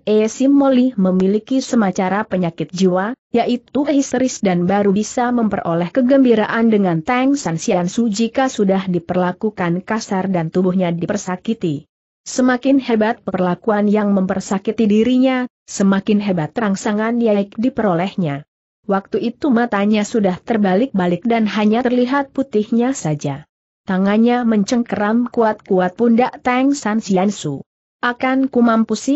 e Sim Moli memiliki semacam penyakit jiwa, yaitu histeris dan baru bisa memperoleh kegembiraan dengan Tang San Xiansu jika sudah diperlakukan kasar dan tubuhnya dipersakiti. Semakin hebat perlakuan yang mempersakiti dirinya, semakin hebat rangsangan Yaik diperolehnya. Waktu itu matanya sudah terbalik-balik dan hanya terlihat putihnya saja. Tangannya mencengkeram kuat-kuat pundak Tang San Xiansu. Akan ku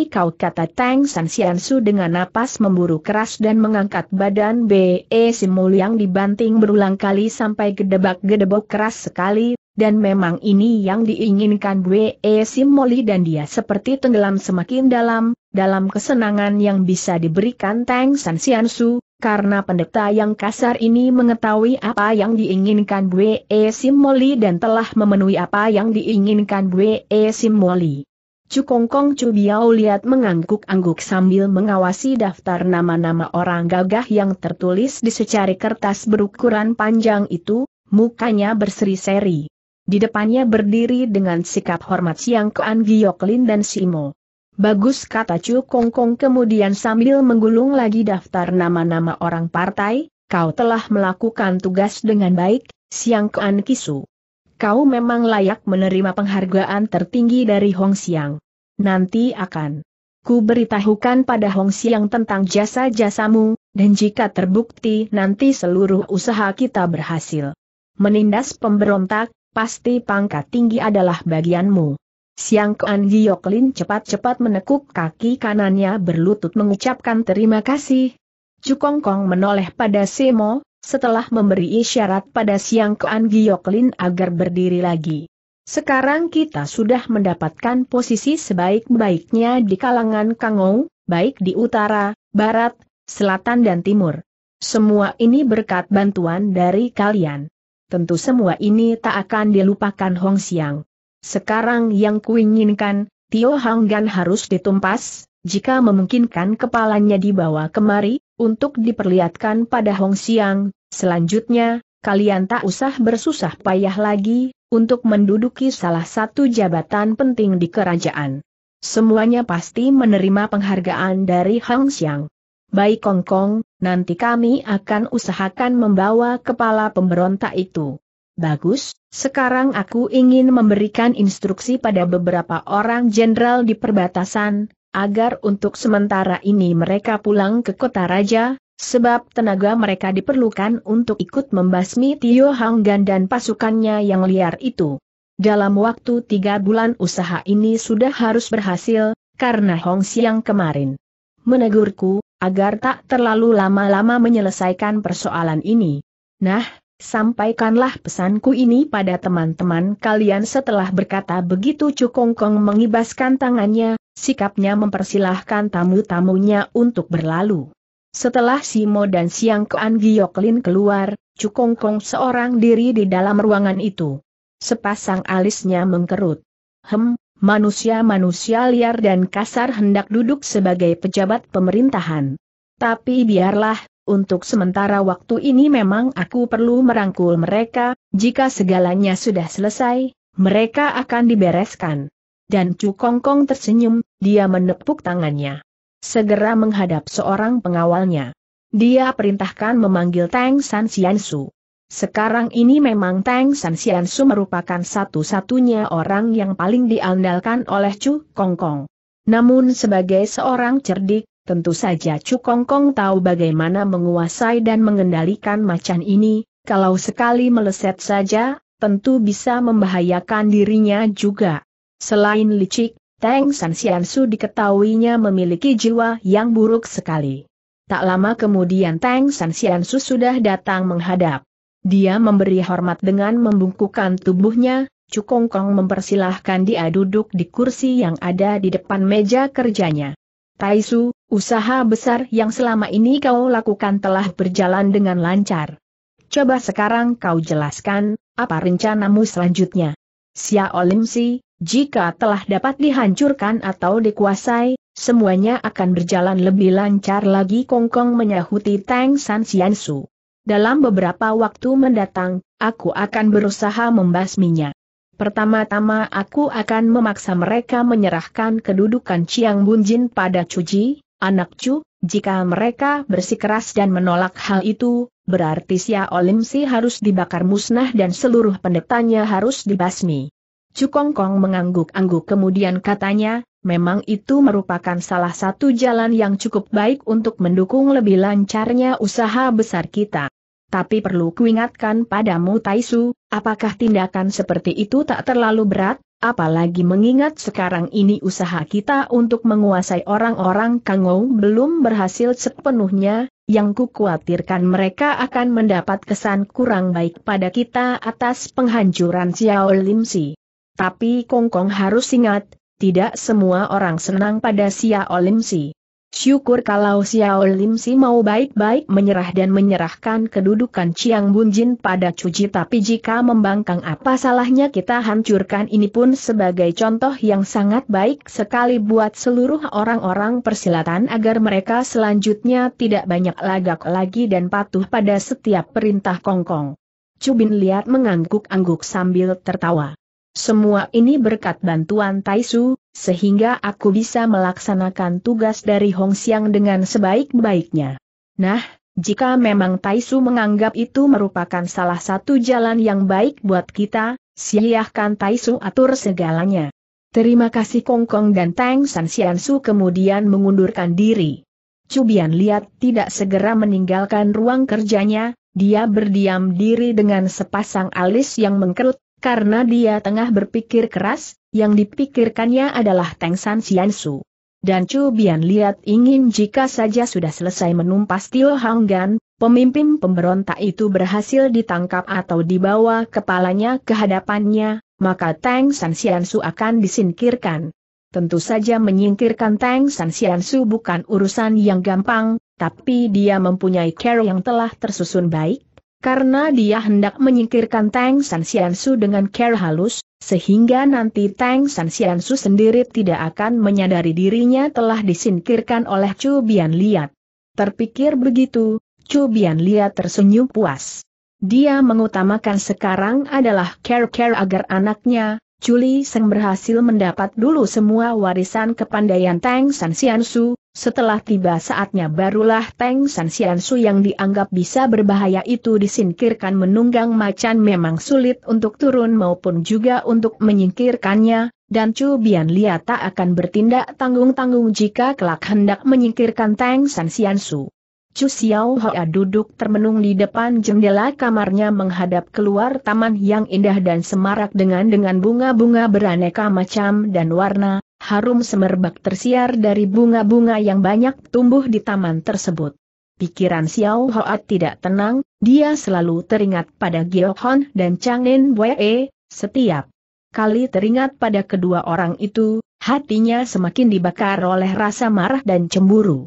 kau kata Tang San Xiansu dengan napas memburu keras dan mengangkat badan B.E. Simul yang dibanting berulang kali sampai gedebak-gedebok keras sekali, dan memang ini yang diinginkan Bwe Simoli dan dia seperti tenggelam semakin dalam, dalam kesenangan yang bisa diberikan Tang San Su, karena pendeta yang kasar ini mengetahui apa yang diinginkan Bwe Simoli dan telah memenuhi apa yang diinginkan Bwe Simoli. Cukongkong Chu Biao lihat mengangguk-angguk sambil mengawasi daftar nama-nama orang gagah yang tertulis di secari kertas berukuran panjang itu, mukanya berseri-seri. Di depannya berdiri dengan sikap hormat Siang Koan Gioklin dan Simo. Bagus kata Chu Kong Kong kemudian sambil menggulung lagi daftar nama-nama orang partai, kau telah melakukan tugas dengan baik, Siang Kuan Kisu. Kau memang layak menerima penghargaan tertinggi dari Hong Siang. Nanti akan ku beritahukan pada Hong Siang tentang jasa-jasamu, dan jika terbukti nanti seluruh usaha kita berhasil menindas pemberontak, pasti pangkat tinggi adalah bagianmu. Siang Kean Gioklin cepat-cepat menekuk kaki kanannya berlutut mengucapkan terima kasih. Cukongkong menoleh pada Semo, setelah memberi isyarat pada Siang Kean Gioklin agar berdiri lagi. Sekarang kita sudah mendapatkan posisi sebaik-baiknya di kalangan Kangou, baik di utara, barat, selatan dan timur. Semua ini berkat bantuan dari kalian tentu semua ini tak akan dilupakan Hong Xiang. Sekarang yang kuinginkan, Tio Hanggan harus ditumpas, jika memungkinkan kepalanya dibawa kemari, untuk diperlihatkan pada Hong Xiang, selanjutnya, kalian tak usah bersusah payah lagi, untuk menduduki salah satu jabatan penting di kerajaan. Semuanya pasti menerima penghargaan dari Hong Xiang. Baik Kong Kong, nanti kami akan usahakan membawa kepala pemberontak itu. Bagus, sekarang aku ingin memberikan instruksi pada beberapa orang jenderal di perbatasan, agar untuk sementara ini mereka pulang ke kota raja, sebab tenaga mereka diperlukan untuk ikut membasmi Tio Hanggan dan pasukannya yang liar itu. Dalam waktu tiga bulan usaha ini sudah harus berhasil, karena Hong Siang kemarin menegurku, agar tak terlalu lama-lama menyelesaikan persoalan ini. Nah, sampaikanlah pesanku ini pada teman-teman kalian setelah berkata begitu Cukongkong mengibaskan tangannya, sikapnya mempersilahkan tamu-tamunya untuk berlalu. Setelah Simo dan Siang Gioklin keluar, Cukongkong seorang diri di dalam ruangan itu. Sepasang alisnya mengkerut. Hem, manusia-manusia liar dan kasar hendak duduk sebagai pejabat pemerintahan. Tapi biarlah, untuk sementara waktu ini memang aku perlu merangkul mereka, jika segalanya sudah selesai, mereka akan dibereskan. Dan Chu Kong Kong tersenyum, dia menepuk tangannya. Segera menghadap seorang pengawalnya. Dia perintahkan memanggil Tang San Xiansu. Sekarang ini memang Tang San Xian Su merupakan satu-satunya orang yang paling diandalkan oleh Chu Kong Kong. Namun sebagai seorang cerdik, tentu saja Chu Kong Kong tahu bagaimana menguasai dan mengendalikan macan ini, kalau sekali meleset saja, tentu bisa membahayakan dirinya juga. Selain licik, Tang San Xian Su diketahuinya memiliki jiwa yang buruk sekali. Tak lama kemudian Tang San Xian Su sudah datang menghadap. Dia memberi hormat dengan membungkukkan tubuhnya, Cukongkong mempersilahkan dia duduk di kursi yang ada di depan meja kerjanya. Taisu, usaha besar yang selama ini kau lakukan telah berjalan dengan lancar. Coba sekarang kau jelaskan, apa rencanamu selanjutnya? Xiao Olimsi, jika telah dapat dihancurkan atau dikuasai, semuanya akan berjalan lebih lancar lagi Kongkong menyahuti Tang San Xiansu. Dalam beberapa waktu mendatang, aku akan berusaha membasminya. Pertama-tama aku akan memaksa mereka menyerahkan kedudukan Chiang Bunjin pada Cuji, anak Cu, jika mereka bersikeras dan menolak hal itu, berarti Sia Olimsi harus dibakar musnah dan seluruh pendetanya harus dibasmi. Kong Kong mengangguk-angguk kemudian katanya, memang itu merupakan salah satu jalan yang cukup baik untuk mendukung lebih lancarnya usaha besar kita tapi perlu kuingatkan padamu Taisu, apakah tindakan seperti itu tak terlalu berat, apalagi mengingat sekarang ini usaha kita untuk menguasai orang-orang Kangou belum berhasil sepenuhnya, yang kukuatirkan mereka akan mendapat kesan kurang baik pada kita atas penghancuran Xiao Lim Si. Tapi Kongkong harus ingat, tidak semua orang senang pada Xiao Lim Si. Syukur kalau Xiao Lim Si mau baik-baik menyerah dan menyerahkan kedudukan Chiang Bunjin pada Cuci tapi jika membangkang apa salahnya kita hancurkan ini pun sebagai contoh yang sangat baik sekali buat seluruh orang-orang persilatan agar mereka selanjutnya tidak banyak lagak lagi dan patuh pada setiap perintah Kongkong. Cubin lihat mengangguk-angguk sambil tertawa. Semua ini berkat bantuan Taisu, sehingga aku bisa melaksanakan tugas dari Hong Xiang dengan sebaik-baiknya. Nah, jika memang Taisu menganggap itu merupakan salah satu jalan yang baik buat kita, silahkan Taisu atur segalanya. Terima kasih Kong Kong dan Tang San Xiansu kemudian mengundurkan diri. Cubian lihat tidak segera meninggalkan ruang kerjanya, dia berdiam diri dengan sepasang alis yang mengkerut, karena dia tengah berpikir keras, yang dipikirkannya adalah Teng San Xian Su. Dan Chu Bian lihat ingin jika saja sudah selesai menumpas Tio Hanggan, pemimpin pemberontak itu berhasil ditangkap atau dibawa kepalanya ke hadapannya, maka Teng San Xian Su akan disingkirkan. Tentu saja menyingkirkan Teng San Xian Su bukan urusan yang gampang, tapi dia mempunyai care yang telah tersusun baik, karena dia hendak menyingkirkan Tang San Xiansu dengan care halus, sehingga nanti Tang San Xiansu sendiri tidak akan menyadari dirinya telah disingkirkan oleh Chu Bian Liat. Terpikir begitu, Chu Bian Liat tersenyum puas. Dia mengutamakan sekarang adalah care-care agar anaknya, Juli Seng berhasil mendapat dulu semua warisan kepandaian Tang San Xiansu, setelah tiba saatnya barulah Tang San Xiansu yang dianggap bisa berbahaya itu disingkirkan menunggang macan memang sulit untuk turun maupun juga untuk menyingkirkannya, dan Chu Bian Lia tak akan bertindak tanggung-tanggung jika kelak hendak menyingkirkan Tang San Xiansu. Chu Xiao Hoa duduk termenung di depan jendela kamarnya menghadap keluar taman yang indah dan semarak dengan dengan bunga-bunga beraneka macam dan warna, harum semerbak tersiar dari bunga-bunga yang banyak tumbuh di taman tersebut. Pikiran Xiao Hoa tidak tenang, dia selalu teringat pada Gio dan Changin Wei, setiap kali teringat pada kedua orang itu, hatinya semakin dibakar oleh rasa marah dan cemburu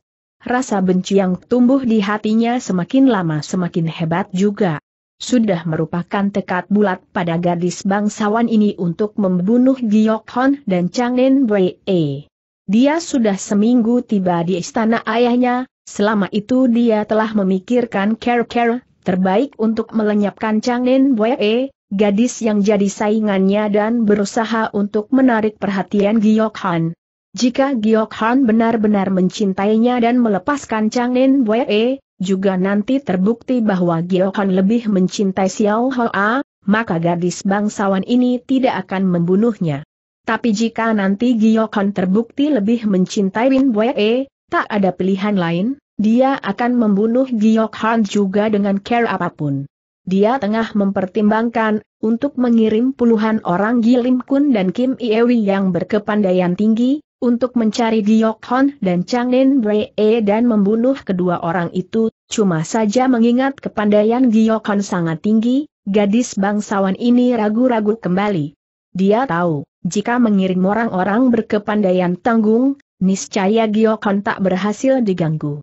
rasa benci yang tumbuh di hatinya semakin lama semakin hebat juga. Sudah merupakan tekad bulat pada gadis bangsawan ini untuk membunuh Giok Hon dan Chang Nen Wei. Dia sudah seminggu tiba di istana ayahnya, selama itu dia telah memikirkan care-care terbaik untuk melenyapkan Chang Nen Wei, gadis yang jadi saingannya dan berusaha untuk menarik perhatian Giok Hon. Jika Giok Han benar-benar mencintainya dan melepaskan Chang Nen Wee, juga nanti terbukti bahwa Giok Han lebih mencintai Xiao Hoa, maka gadis bangsawan ini tidak akan membunuhnya. Tapi jika nanti Giok Han terbukti lebih mencintai Win Wee, tak ada pilihan lain, dia akan membunuh Giok Han juga dengan care apapun. Dia tengah mempertimbangkan untuk mengirim puluhan orang Gilim Kun dan Kim Iewi yang berkepandaian tinggi, untuk mencari Giok Hon dan Chang Changin E dan membunuh kedua orang itu, cuma saja mengingat kepandaian Giok Hon sangat tinggi, gadis bangsawan ini ragu-ragu kembali. Dia tahu, jika mengirim orang-orang berkepandaian tanggung, niscaya Giok Hon tak berhasil diganggu.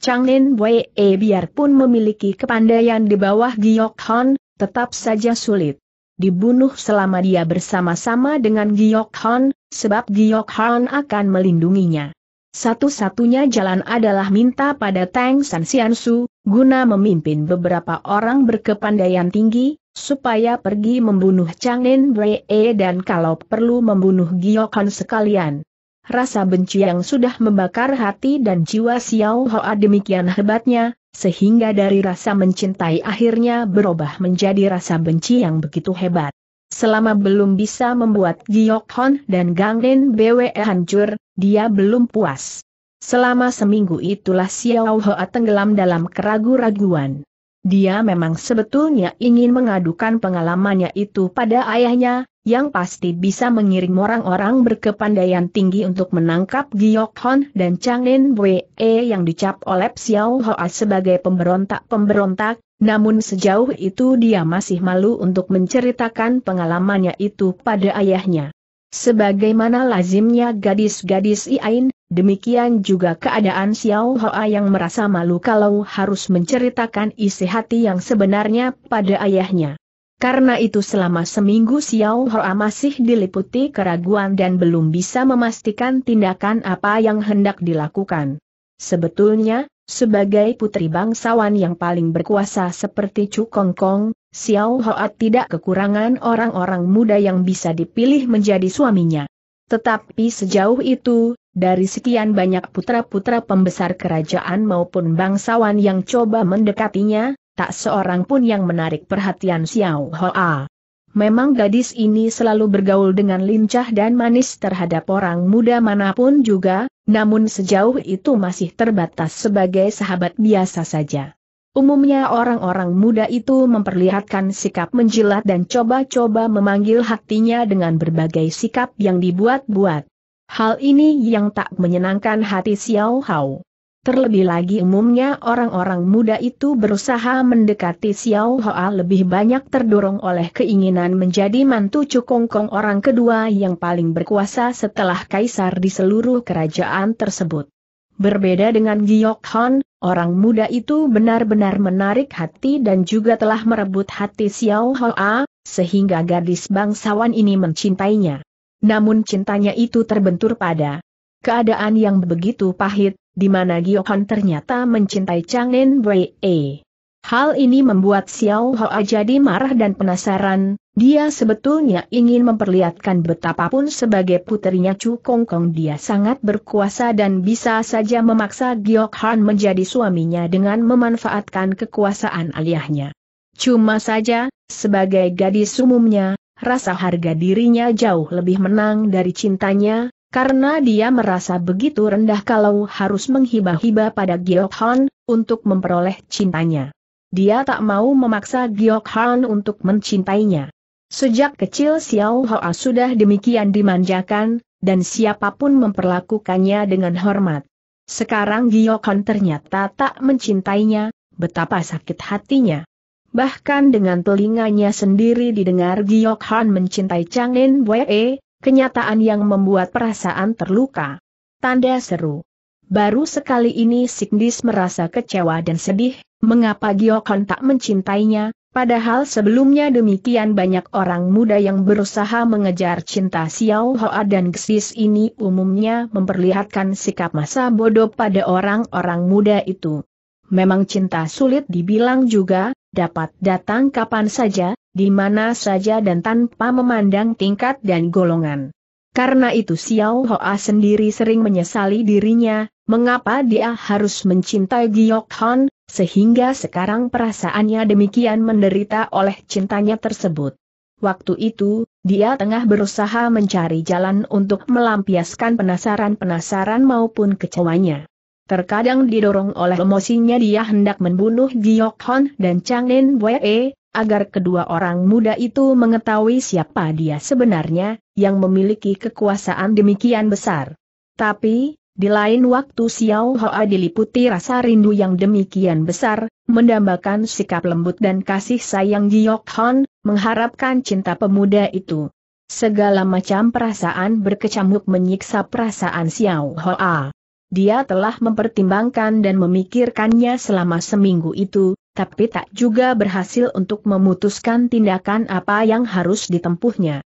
Chang Changin Wei e biarpun memiliki kepandaian di bawah Giok Hon, tetap saja sulit. Dibunuh selama dia bersama-sama dengan Giok Hon, sebab Giok Han akan melindunginya. Satu-satunya jalan adalah minta pada Tang San Xiansu, guna memimpin beberapa orang berkepandaian tinggi, supaya pergi membunuh Chang Bre E dan kalau perlu membunuh Han sekalian. Rasa benci yang sudah membakar hati dan jiwa Xiao Hoa demikian hebatnya, sehingga dari rasa mencintai akhirnya berubah menjadi rasa benci yang begitu hebat. Selama belum bisa membuat Giok Hon dan Gang Ren BWE hancur, dia belum puas. Selama seminggu itulah Xiao Hoa tenggelam dalam keragu-raguan. Dia memang sebetulnya ingin mengadukan pengalamannya itu pada ayahnya, yang pasti bisa mengirim orang-orang berkepandaian tinggi untuk menangkap Giok Hon dan Chang BWE Bwe yang dicap oleh Xiao Hoa sebagai pemberontak-pemberontak, namun sejauh itu dia masih malu untuk menceritakan pengalamannya itu pada ayahnya. Sebagaimana lazimnya gadis-gadis Iain, demikian juga keadaan Xiao Hoa yang merasa malu kalau harus menceritakan isi hati yang sebenarnya pada ayahnya. Karena itu selama seminggu Xiao Hoa masih diliputi keraguan dan belum bisa memastikan tindakan apa yang hendak dilakukan. Sebetulnya, sebagai putri bangsawan yang paling berkuasa seperti Chu Kong Kong, Xiao Hoat tidak kekurangan orang-orang muda yang bisa dipilih menjadi suaminya. Tetapi sejauh itu, dari sekian banyak putra-putra pembesar kerajaan maupun bangsawan yang coba mendekatinya, tak seorang pun yang menarik perhatian Xiao Hoa. Memang gadis ini selalu bergaul dengan lincah dan manis terhadap orang muda manapun juga, namun sejauh itu masih terbatas sebagai sahabat biasa saja. Umumnya orang-orang muda itu memperlihatkan sikap menjilat dan coba-coba memanggil hatinya dengan berbagai sikap yang dibuat-buat. Hal ini yang tak menyenangkan hati Xiao Hao. Terlebih lagi umumnya orang-orang muda itu berusaha mendekati Xiao Hoa lebih banyak terdorong oleh keinginan menjadi mantu Cukongkong orang kedua yang paling berkuasa setelah kaisar di seluruh kerajaan tersebut. Berbeda dengan Giok Hon, orang muda itu benar-benar menarik hati dan juga telah merebut hati Xiao Hoa, sehingga gadis bangsawan ini mencintainya. Namun cintanya itu terbentur pada keadaan yang begitu pahit, di mana Giohan ternyata mencintai Chang Nen Wei. Hal ini membuat Xiao Hao jadi marah dan penasaran, dia sebetulnya ingin memperlihatkan betapapun sebagai putrinya Chu Kong Kong dia sangat berkuasa dan bisa saja memaksa Gyo-han menjadi suaminya dengan memanfaatkan kekuasaan aliahnya. Cuma saja, sebagai gadis umumnya, rasa harga dirinya jauh lebih menang dari cintanya, karena dia merasa begitu rendah kalau harus menghibah-hibah pada Giok Han, untuk memperoleh cintanya. Dia tak mau memaksa Giok Han untuk mencintainya. Sejak kecil Xiao Hoa sudah demikian dimanjakan, dan siapapun memperlakukannya dengan hormat. Sekarang Giok Han ternyata tak mencintainya, betapa sakit hatinya. Bahkan dengan telinganya sendiri didengar Giok Han mencintai Chang Nen Wei, kenyataan yang membuat perasaan terluka. Tanda seru. Baru sekali ini Sigdis merasa kecewa dan sedih, mengapa Giokon tak mencintainya, padahal sebelumnya demikian banyak orang muda yang berusaha mengejar cinta Xiao Hoa dan Gesis ini umumnya memperlihatkan sikap masa bodoh pada orang-orang muda itu. Memang cinta sulit dibilang juga, dapat datang kapan saja, di mana saja dan tanpa memandang tingkat dan golongan. Karena itu Xiao Hoa sendiri sering menyesali dirinya, mengapa dia harus mencintai Giok Han, sehingga sekarang perasaannya demikian menderita oleh cintanya tersebut. Waktu itu, dia tengah berusaha mencari jalan untuk melampiaskan penasaran-penasaran maupun kecewanya. Terkadang didorong oleh emosinya dia hendak membunuh Giok Han dan Chang Nen Wei, agar kedua orang muda itu mengetahui siapa dia sebenarnya, yang memiliki kekuasaan demikian besar. Tapi, di lain waktu Xiao Hoa diliputi rasa rindu yang demikian besar, mendambakan sikap lembut dan kasih sayang Giok Hon, mengharapkan cinta pemuda itu. Segala macam perasaan berkecamuk menyiksa perasaan Xiao Hoa. Dia telah mempertimbangkan dan memikirkannya selama seminggu itu, tapi tak juga berhasil untuk memutuskan tindakan apa yang harus ditempuhnya.